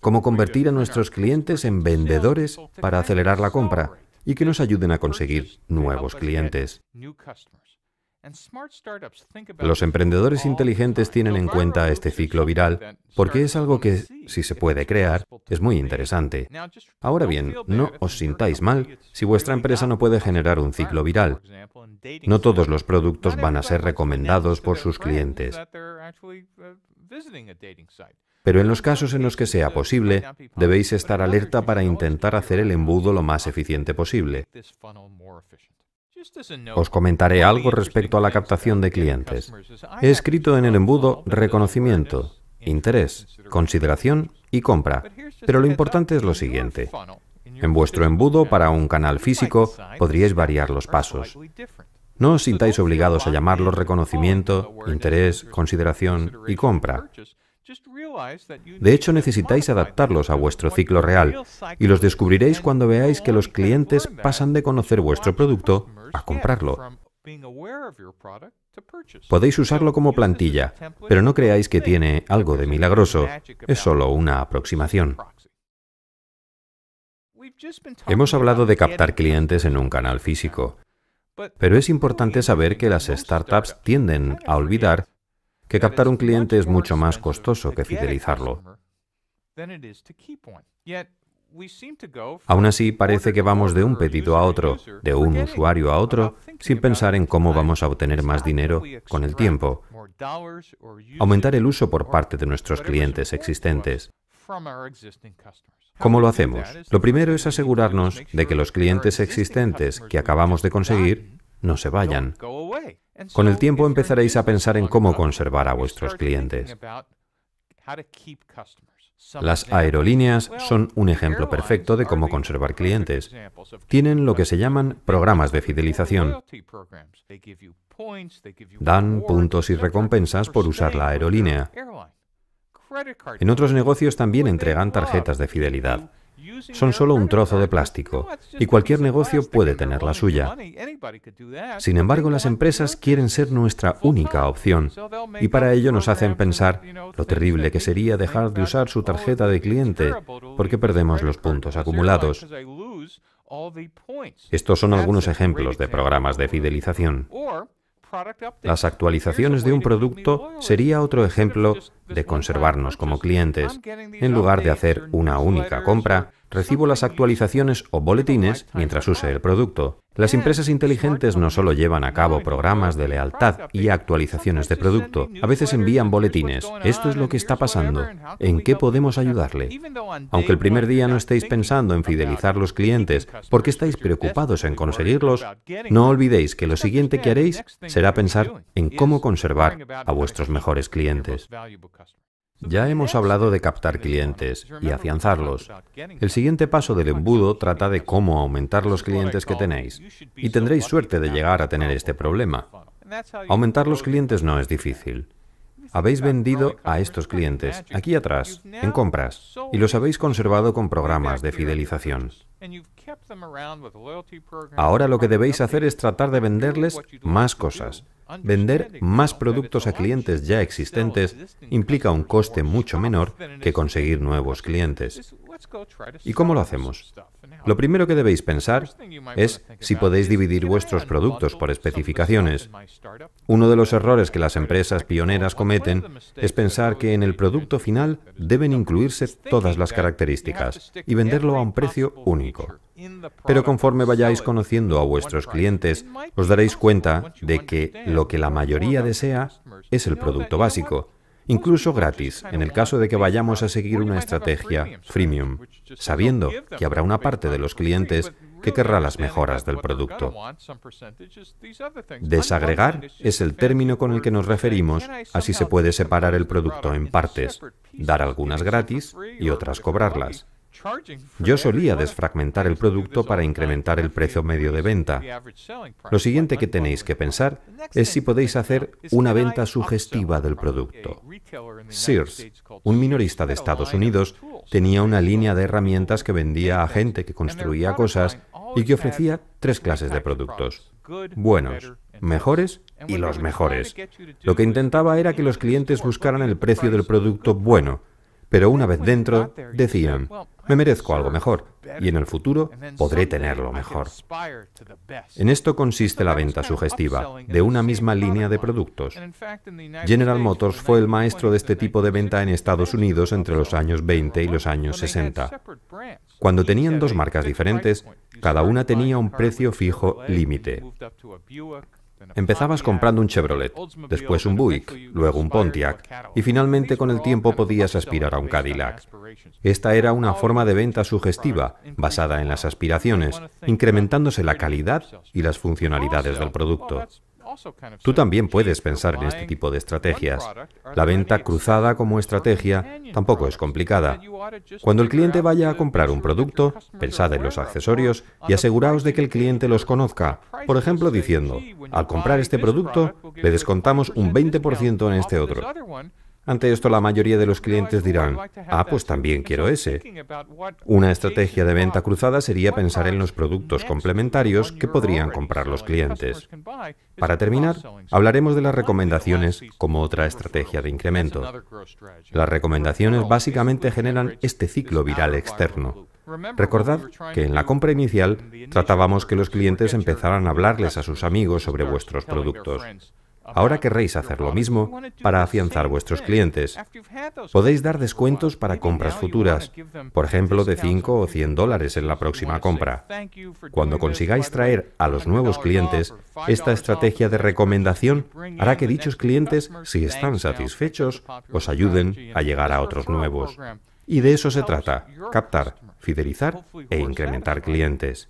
como convertir a nuestros clientes en vendedores para acelerar la compra y que nos ayuden a conseguir nuevos clientes. Los emprendedores inteligentes tienen en cuenta este ciclo viral porque es algo que, si se puede crear, es muy interesante. Ahora bien, no os sintáis mal si vuestra empresa no puede generar un ciclo viral. No todos los productos van a ser recomendados por sus clientes. Uh, Pero en los casos en los que sea uh, posible, debéis estar alerta para intentar hacer el embudo lo más eficiente posible. Os comentaré algo respecto a la captación de clientes. He escrito en el embudo reconocimiento, interés, consideración y compra. Pero lo importante es lo siguiente. En vuestro embudo para un canal físico podríais variar los pasos. No os sintáis obligados a llamarlos reconocimiento, interés, consideración y compra. De hecho, necesitáis adaptarlos a vuestro ciclo real y los descubriréis cuando veáis que los clientes pasan de conocer vuestro producto a comprarlo. Podéis usarlo como plantilla, pero no creáis que tiene algo de milagroso, es solo una aproximación. Hemos hablado de captar clientes en un canal físico, pero es importante saber que las startups tienden a olvidar que captar un cliente es mucho más costoso que fidelizarlo. Aún así, parece que vamos de un pedido a otro, de un usuario a otro, sin pensar en cómo vamos a obtener más dinero con el tiempo, aumentar el uso por parte de nuestros clientes existentes. ¿Cómo lo hacemos? Lo primero es asegurarnos de que los clientes existentes que acabamos de conseguir no se vayan. Con el tiempo empezaréis a pensar en cómo conservar a vuestros clientes. Las aerolíneas son un ejemplo perfecto de cómo conservar clientes. Tienen lo que se llaman programas de fidelización. Dan puntos y recompensas por usar la aerolínea. En otros negocios también entregan tarjetas de fidelidad son solo un trozo de plástico y cualquier negocio puede tener la suya. Sin embargo, las empresas quieren ser nuestra única opción y para ello nos hacen pensar lo terrible que sería dejar de usar su tarjeta de cliente porque perdemos los puntos acumulados. Estos son algunos ejemplos de programas de fidelización. Las actualizaciones de un producto sería otro ejemplo de conservarnos como clientes. En lugar de hacer una única compra, Recibo las actualizaciones o boletines mientras use el producto. Las empresas inteligentes no solo llevan a cabo programas de lealtad y actualizaciones de producto, a veces envían boletines. Esto es lo que está pasando. ¿En qué podemos ayudarle? Aunque el primer día no estéis pensando en fidelizar los clientes porque estáis preocupados en conseguirlos, no olvidéis que lo siguiente que haréis será pensar en cómo conservar a vuestros mejores clientes. Ya hemos hablado de captar clientes y afianzarlos. El siguiente paso del embudo trata de cómo aumentar los clientes que tenéis. Y tendréis suerte de llegar a tener este problema. Aumentar los clientes no es difícil habéis vendido a estos clientes, aquí atrás, en compras, y los habéis conservado con programas de fidelización. Ahora lo que debéis hacer es tratar de venderles más cosas. Vender más productos a clientes ya existentes implica un coste mucho menor que conseguir nuevos clientes. ¿Y cómo lo hacemos? Lo primero que debéis pensar es si podéis dividir vuestros productos por especificaciones. Uno de los errores que las empresas pioneras cometen es pensar que en el producto final deben incluirse todas las características y venderlo a un precio único. Pero conforme vayáis conociendo a vuestros clientes, os daréis cuenta de que lo que la mayoría desea es el producto básico incluso gratis, en el caso de que vayamos a seguir una estrategia freemium, sabiendo que habrá una parte de los clientes que querrá las mejoras del producto. Desagregar es el término con el que nos referimos, así se puede separar el producto en partes, dar algunas gratis y otras cobrarlas. Yo solía desfragmentar el producto para incrementar el precio medio de venta. Lo siguiente que tenéis que pensar es si podéis hacer una venta sugestiva del producto. Sears, un minorista de Estados Unidos, tenía una línea de herramientas que vendía a gente que construía cosas y que ofrecía tres clases de productos. Buenos, mejores y los mejores. Lo que intentaba era que los clientes buscaran el precio del producto bueno pero una vez dentro decían, me merezco algo mejor y en el futuro podré tenerlo mejor. En esto consiste la venta sugestiva de una misma línea de productos. General Motors fue el maestro de este tipo de venta en Estados Unidos entre los años 20 y los años 60. Cuando tenían dos marcas diferentes, cada una tenía un precio fijo límite. Empezabas comprando un Chevrolet, después un Buick, luego un Pontiac y finalmente con el tiempo podías aspirar a un Cadillac. Esta era una forma de venta sugestiva, basada en las aspiraciones, incrementándose la calidad y las funcionalidades del producto. Tú también puedes pensar en este tipo de estrategias. La venta cruzada como estrategia tampoco es complicada. Cuando el cliente vaya a comprar un producto, pensad en los accesorios y aseguraos de que el cliente los conozca. Por ejemplo, diciendo, al comprar este producto, le descontamos un 20% en este otro. Ante esto la mayoría de los clientes dirán, ah, pues también quiero ese. Una estrategia de venta cruzada sería pensar en los productos complementarios que podrían comprar los clientes. Para terminar, hablaremos de las recomendaciones como otra estrategia de incremento. Las recomendaciones básicamente generan este ciclo viral externo. Recordad que en la compra inicial tratábamos que los clientes empezaran a hablarles a sus amigos sobre vuestros productos. Ahora querréis hacer lo mismo para afianzar vuestros clientes. Podéis dar descuentos para compras futuras, por ejemplo de 5 o 100 dólares en la próxima compra. Cuando consigáis traer a los nuevos clientes, esta estrategia de recomendación hará que dichos clientes, si están satisfechos, os ayuden a llegar a otros nuevos. Y de eso se trata, captar fidelizar e incrementar clientes.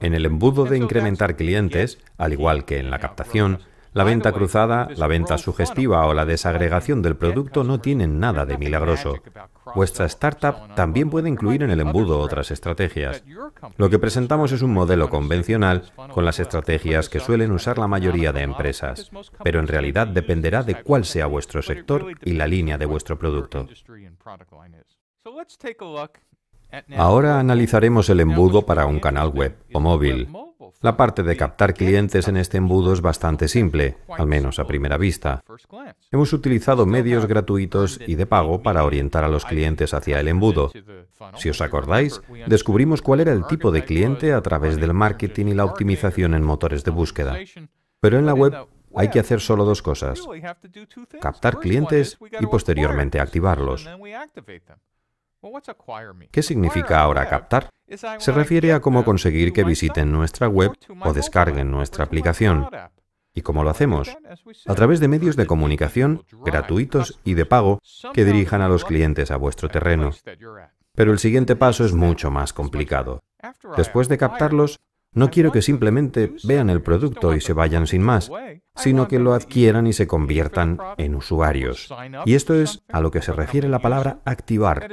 En el embudo de incrementar clientes, al igual que en la captación, la venta cruzada, la venta sugestiva o la desagregación del producto no tienen nada de milagroso. Vuestra startup también puede incluir en el embudo otras estrategias. Lo que presentamos es un modelo convencional con las estrategias que suelen usar la mayoría de empresas, pero en realidad dependerá de cuál sea vuestro sector y la línea de vuestro producto. Ahora analizaremos el embudo para un canal web o móvil. La parte de captar clientes en este embudo es bastante simple, al menos a primera vista. Hemos utilizado medios gratuitos y de pago para orientar a los clientes hacia el embudo. Si os acordáis, descubrimos cuál era el tipo de cliente a través del marketing y la optimización en motores de búsqueda. Pero en la web hay que hacer solo dos cosas, captar clientes y posteriormente activarlos. ¿Qué significa ahora captar? Se refiere a cómo conseguir que visiten nuestra web o descarguen nuestra aplicación. ¿Y cómo lo hacemos? A través de medios de comunicación gratuitos y de pago que dirijan a los clientes a vuestro terreno. Pero el siguiente paso es mucho más complicado. Después de captarlos, no quiero que simplemente vean el producto y se vayan sin más, sino que lo adquieran y se conviertan en usuarios. Y esto es a lo que se refiere la palabra activar,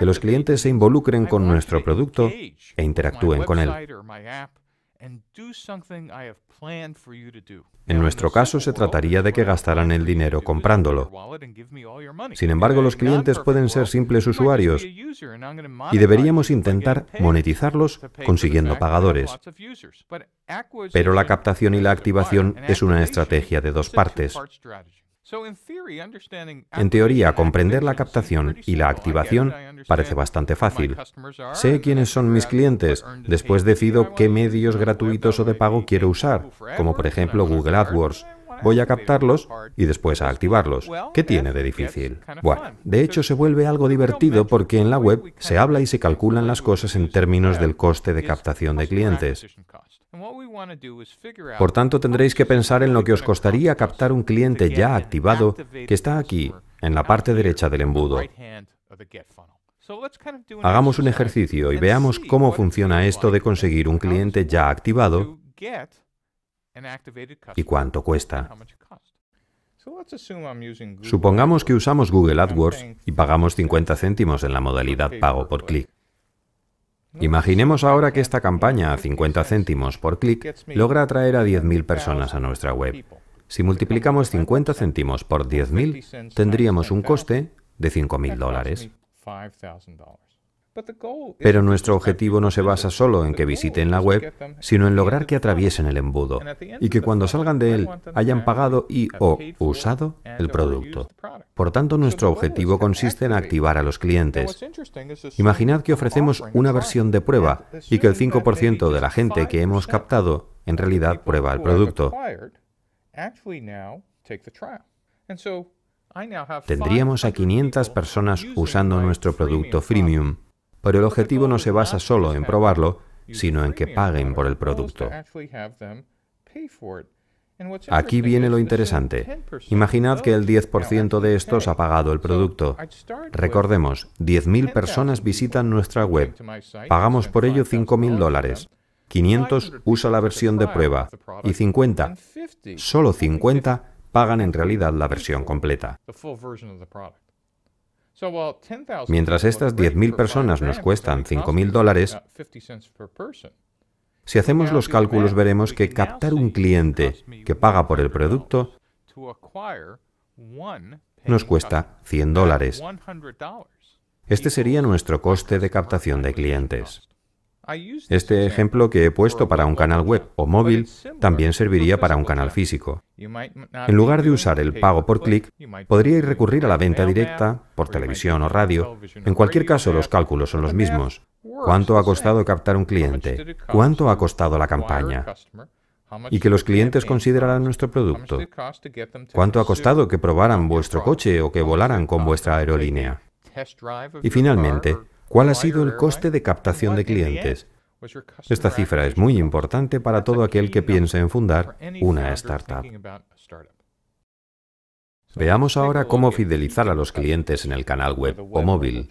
que los clientes se involucren con nuestro producto e interactúen con él. En nuestro caso se trataría de que gastaran el dinero comprándolo. Sin embargo, los clientes pueden ser simples usuarios y deberíamos intentar monetizarlos consiguiendo pagadores. Pero la captación y la activación es una estrategia de dos partes. En teoría, comprender la captación y la activación Parece bastante fácil. Sé quiénes son mis clientes, después decido qué medios gratuitos o de pago quiero usar, como por ejemplo Google AdWords. Voy a captarlos y después a activarlos. ¿Qué tiene de difícil? Bueno, de hecho se vuelve algo divertido porque en la web se habla y se calculan las cosas en términos del coste de captación de clientes. Por tanto, tendréis que pensar en lo que os costaría captar un cliente ya activado que está aquí, en la parte derecha del embudo. Hagamos un ejercicio y veamos cómo funciona esto de conseguir un cliente ya activado y cuánto cuesta. Supongamos que usamos Google AdWords y pagamos 50 céntimos en la modalidad pago por clic. Imaginemos ahora que esta campaña a 50 céntimos por clic logra atraer a 10.000 personas a nuestra web. Si multiplicamos 50 céntimos por 10.000, tendríamos un coste de 5.000 dólares. Pero nuestro objetivo no se basa solo en que visiten la web, sino en lograr que atraviesen el embudo y que cuando salgan de él hayan pagado y o usado el producto. Por tanto, nuestro objetivo consiste en activar a los clientes. Imaginad que ofrecemos una versión de prueba y que el 5% de la gente que hemos captado en realidad prueba el producto. Tendríamos a 500 personas usando nuestro producto freemium, pero el objetivo no se basa solo en probarlo, sino en que paguen por el producto. Aquí viene lo interesante. Imaginad que el 10% de estos ha pagado el producto. Recordemos, 10.000 personas visitan nuestra web. Pagamos por ello 5.000 dólares. 500 usa la versión de prueba y 50, solo 50, pagan en realidad la versión completa. Mientras estas 10.000 personas nos cuestan 5.000 dólares, si hacemos los cálculos veremos que captar un cliente que paga por el producto nos cuesta 100 dólares. Este sería nuestro coste de captación de clientes. Este ejemplo que he puesto para un canal web o móvil también serviría para un canal físico. En lugar de usar el pago por clic, podríais recurrir a la venta directa por televisión o radio. En cualquier caso, los cálculos son los mismos. ¿Cuánto ha costado captar un cliente? ¿Cuánto ha costado la campaña? y que los clientes consideraran nuestro producto. ¿Cuánto ha costado que probaran vuestro coche o que volaran con vuestra aerolínea? Y finalmente, ¿Cuál ha sido el coste de captación de clientes? Esta cifra es muy importante para todo aquel que piense en fundar una startup. Veamos ahora cómo fidelizar a los clientes en el canal web o móvil.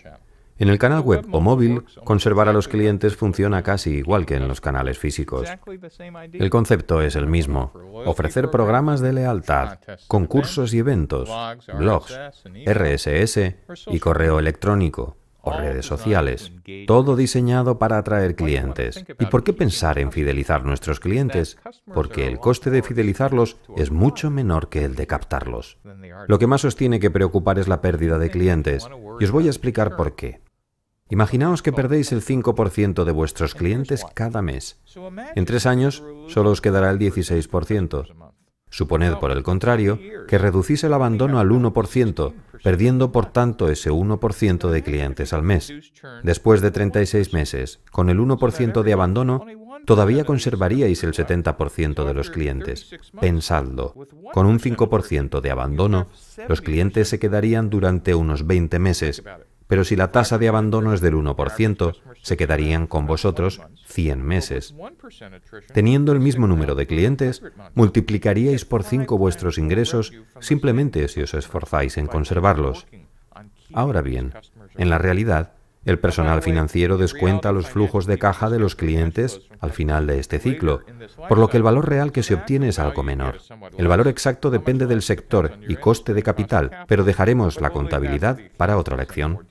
En el canal web o móvil, conservar a los clientes funciona casi igual que en los canales físicos. El concepto es el mismo, ofrecer programas de lealtad, concursos y eventos, blogs, RSS y correo electrónico o redes sociales. Todo diseñado para atraer clientes. ¿Y por qué pensar en fidelizar nuestros clientes? Porque el coste de fidelizarlos es mucho menor que el de captarlos. Lo que más os tiene que preocupar es la pérdida de clientes. Y os voy a explicar por qué. Imaginaos que perdéis el 5% de vuestros clientes cada mes. En tres años solo os quedará el 16%. Suponed, por el contrario, que reducís el abandono al 1%, perdiendo por tanto ese 1% de clientes al mes. Después de 36 meses, con el 1% de abandono, todavía conservaríais el 70% de los clientes. Pensadlo, con un 5% de abandono, los clientes se quedarían durante unos 20 meses, pero si la tasa de abandono es del 1%, se quedarían con vosotros 100 meses. Teniendo el mismo número de clientes, multiplicaríais por 5 vuestros ingresos simplemente si os esforzáis en conservarlos. Ahora bien, en la realidad, el personal financiero descuenta los flujos de caja de los clientes al final de este ciclo, por lo que el valor real que se obtiene es algo menor. El valor exacto depende del sector y coste de capital, pero dejaremos la contabilidad para otra lección.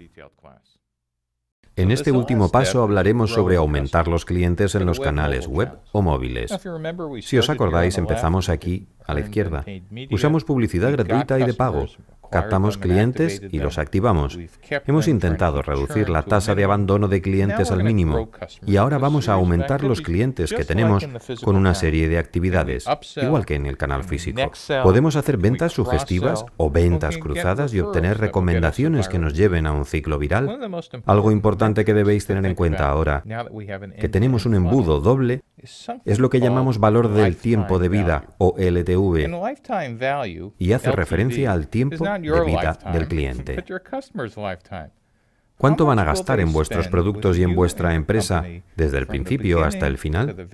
En este último paso hablaremos sobre aumentar los clientes en los canales web o móviles. Si os acordáis, empezamos aquí, a la izquierda. Usamos publicidad gratuita y de pago, Captamos clientes y los activamos. Hemos intentado reducir la tasa de abandono de clientes al mínimo y ahora vamos a aumentar los clientes que tenemos con una serie de actividades, igual que en el canal físico. Podemos hacer ventas sugestivas o ventas cruzadas y obtener recomendaciones que nos lleven a un ciclo viral. Algo importante que debéis tener en cuenta ahora, que tenemos un embudo doble, es lo que llamamos valor del tiempo de vida o LTV y hace referencia al tiempo de vida del cliente. ¿Cuánto van a gastar en vuestros productos y en vuestra empresa desde el principio hasta el final?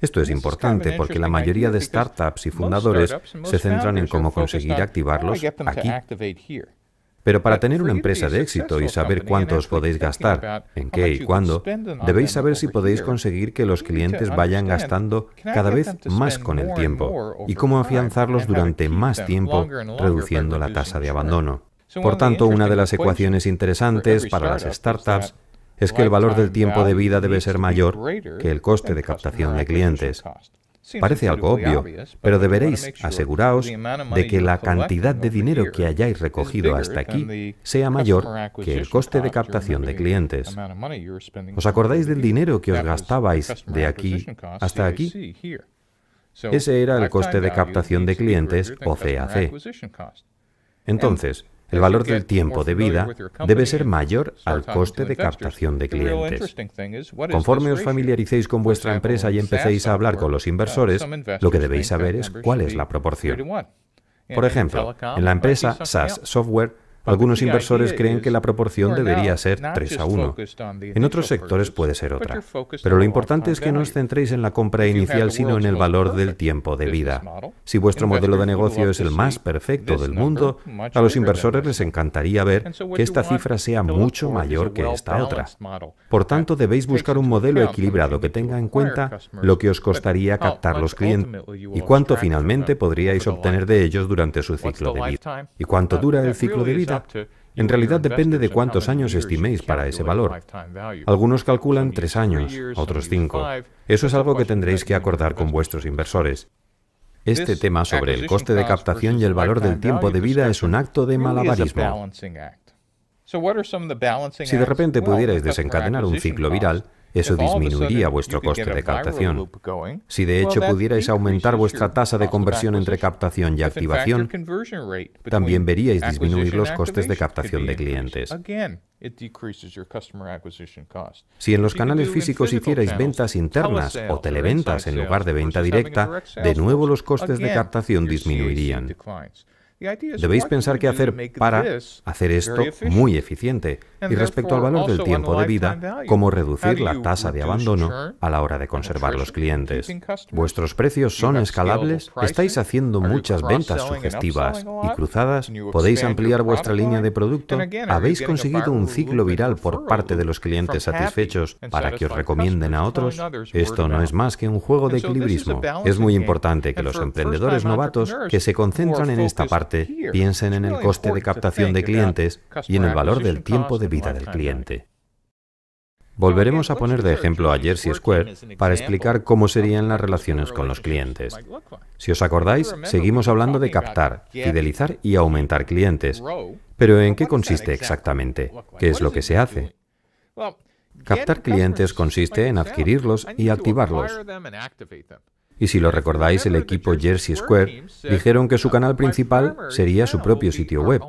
Esto es importante porque la mayoría de startups y fundadores se centran en cómo conseguir activarlos aquí. Pero para tener una empresa de éxito y saber cuánto os podéis gastar, en qué y cuándo, debéis saber si podéis conseguir que los clientes vayan gastando cada vez más con el tiempo y cómo afianzarlos durante más tiempo, reduciendo la tasa de abandono. Por tanto, una de las ecuaciones interesantes para las startups es que el valor del tiempo de vida debe ser mayor que el coste de captación de clientes. Parece algo obvio, pero deberéis aseguraos de que la cantidad de dinero que hayáis recogido hasta aquí sea mayor que el coste de captación de clientes. ¿Os acordáis del dinero que os gastabais de aquí hasta aquí? Ese era el coste de captación de clientes o CAC. Entonces, el valor del tiempo de vida debe ser mayor al coste de captación de clientes. Conforme os familiaricéis con vuestra empresa y empecéis a hablar con los uh, inversores, lo que debéis saber es cuál es la proporción. Por ejemplo, en la empresa SaaS Software, algunos inversores creen que la proporción debería ser 3 a 1. En otros sectores puede ser otra. Pero lo importante es que no os centréis en la compra inicial, sino en el valor del tiempo de vida. Si vuestro modelo de negocio es el más perfecto del mundo, a los inversores les encantaría ver que esta cifra sea mucho mayor que esta otra. Por tanto, debéis buscar un modelo equilibrado que tenga en cuenta lo que os costaría captar los clientes y cuánto finalmente podríais obtener de ellos durante su ciclo de vida. ¿Y cuánto dura el ciclo de vida? en realidad depende de cuántos años estiméis para ese valor. Algunos calculan tres años, otros cinco. Eso es algo que tendréis que acordar con vuestros inversores. Este tema sobre el coste de captación y el valor del tiempo de vida es un acto de malabarismo. Si de repente pudierais desencadenar un ciclo viral, eso disminuiría vuestro coste de captación. Si de hecho pudierais aumentar vuestra tasa de conversión entre captación y activación, también veríais disminuir los costes de captación de clientes. Si en los canales físicos hicierais ventas internas o televentas en lugar de venta directa, de nuevo los costes de captación disminuirían. Debéis pensar qué hacer para hacer esto muy eficiente y respecto al valor del tiempo de vida, cómo reducir la tasa de abandono a la hora de conservar los clientes. Vuestros precios son escalables, estáis haciendo muchas ventas sugestivas y cruzadas, podéis ampliar vuestra línea de producto, habéis conseguido un ciclo viral por parte de los clientes satisfechos para que os recomienden a otros. Esto no es más que un juego de equilibrismo. Es muy importante que los emprendedores novatos que se concentran en esta parte piensen en el coste de captación de clientes y en el valor del tiempo de vida del cliente. Volveremos a poner de ejemplo a Jersey Square para explicar cómo serían las relaciones con los clientes. Si os acordáis, seguimos hablando de captar, fidelizar y aumentar clientes. Pero ¿en qué consiste exactamente? ¿Qué es lo que se hace? Captar clientes consiste en adquirirlos y activarlos. Y si lo recordáis, el equipo Jersey Square dijeron que su canal principal sería su propio sitio web.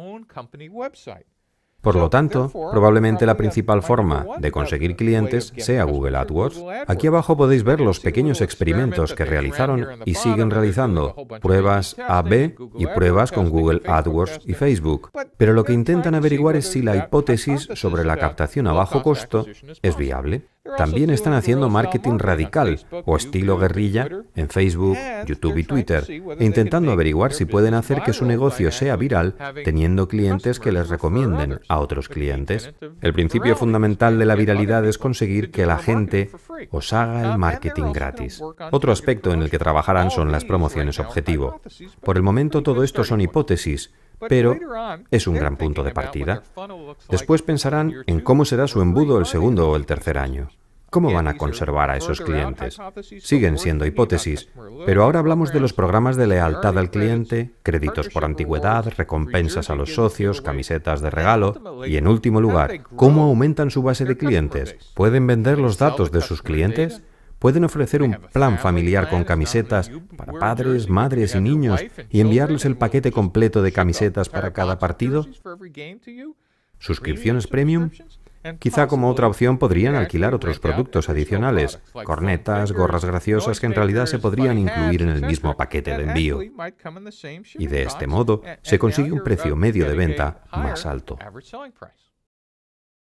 Por lo tanto, probablemente la principal forma de conseguir clientes sea Google AdWords. Aquí abajo podéis ver los pequeños experimentos que realizaron y siguen realizando, pruebas A-B y pruebas con Google AdWords y Facebook. Pero lo que intentan averiguar es si la hipótesis sobre la captación a bajo costo es viable. También están haciendo marketing radical o estilo guerrilla en Facebook, YouTube y Twitter, e intentando averiguar si pueden hacer que su negocio sea viral teniendo clientes que les recomienden a otros clientes. El principio fundamental de la viralidad es conseguir que la gente os haga el um, marketing gratis. Otro aspecto en el que trabajarán son las promociones objetivo. Por el momento todo esto son hipótesis, pero es un gran punto de partida. Después pensarán en cómo será su embudo el segundo o el tercer año. ¿Cómo van a conservar a esos clientes? Siguen siendo hipótesis, pero ahora hablamos de los programas de lealtad al cliente, créditos por antigüedad, recompensas a los socios, camisetas de regalo y, en último lugar, cómo aumentan su base de clientes. ¿Pueden vender los datos de sus clientes? Pueden ofrecer un plan familiar con camisetas para padres, madres y niños y enviarles el paquete completo de camisetas para cada partido. Suscripciones premium. Quizá como otra opción podrían alquilar otros productos adicionales, cornetas, gorras graciosas que en realidad se podrían incluir en el mismo paquete de envío. Y de este modo se consigue un precio medio de venta más alto.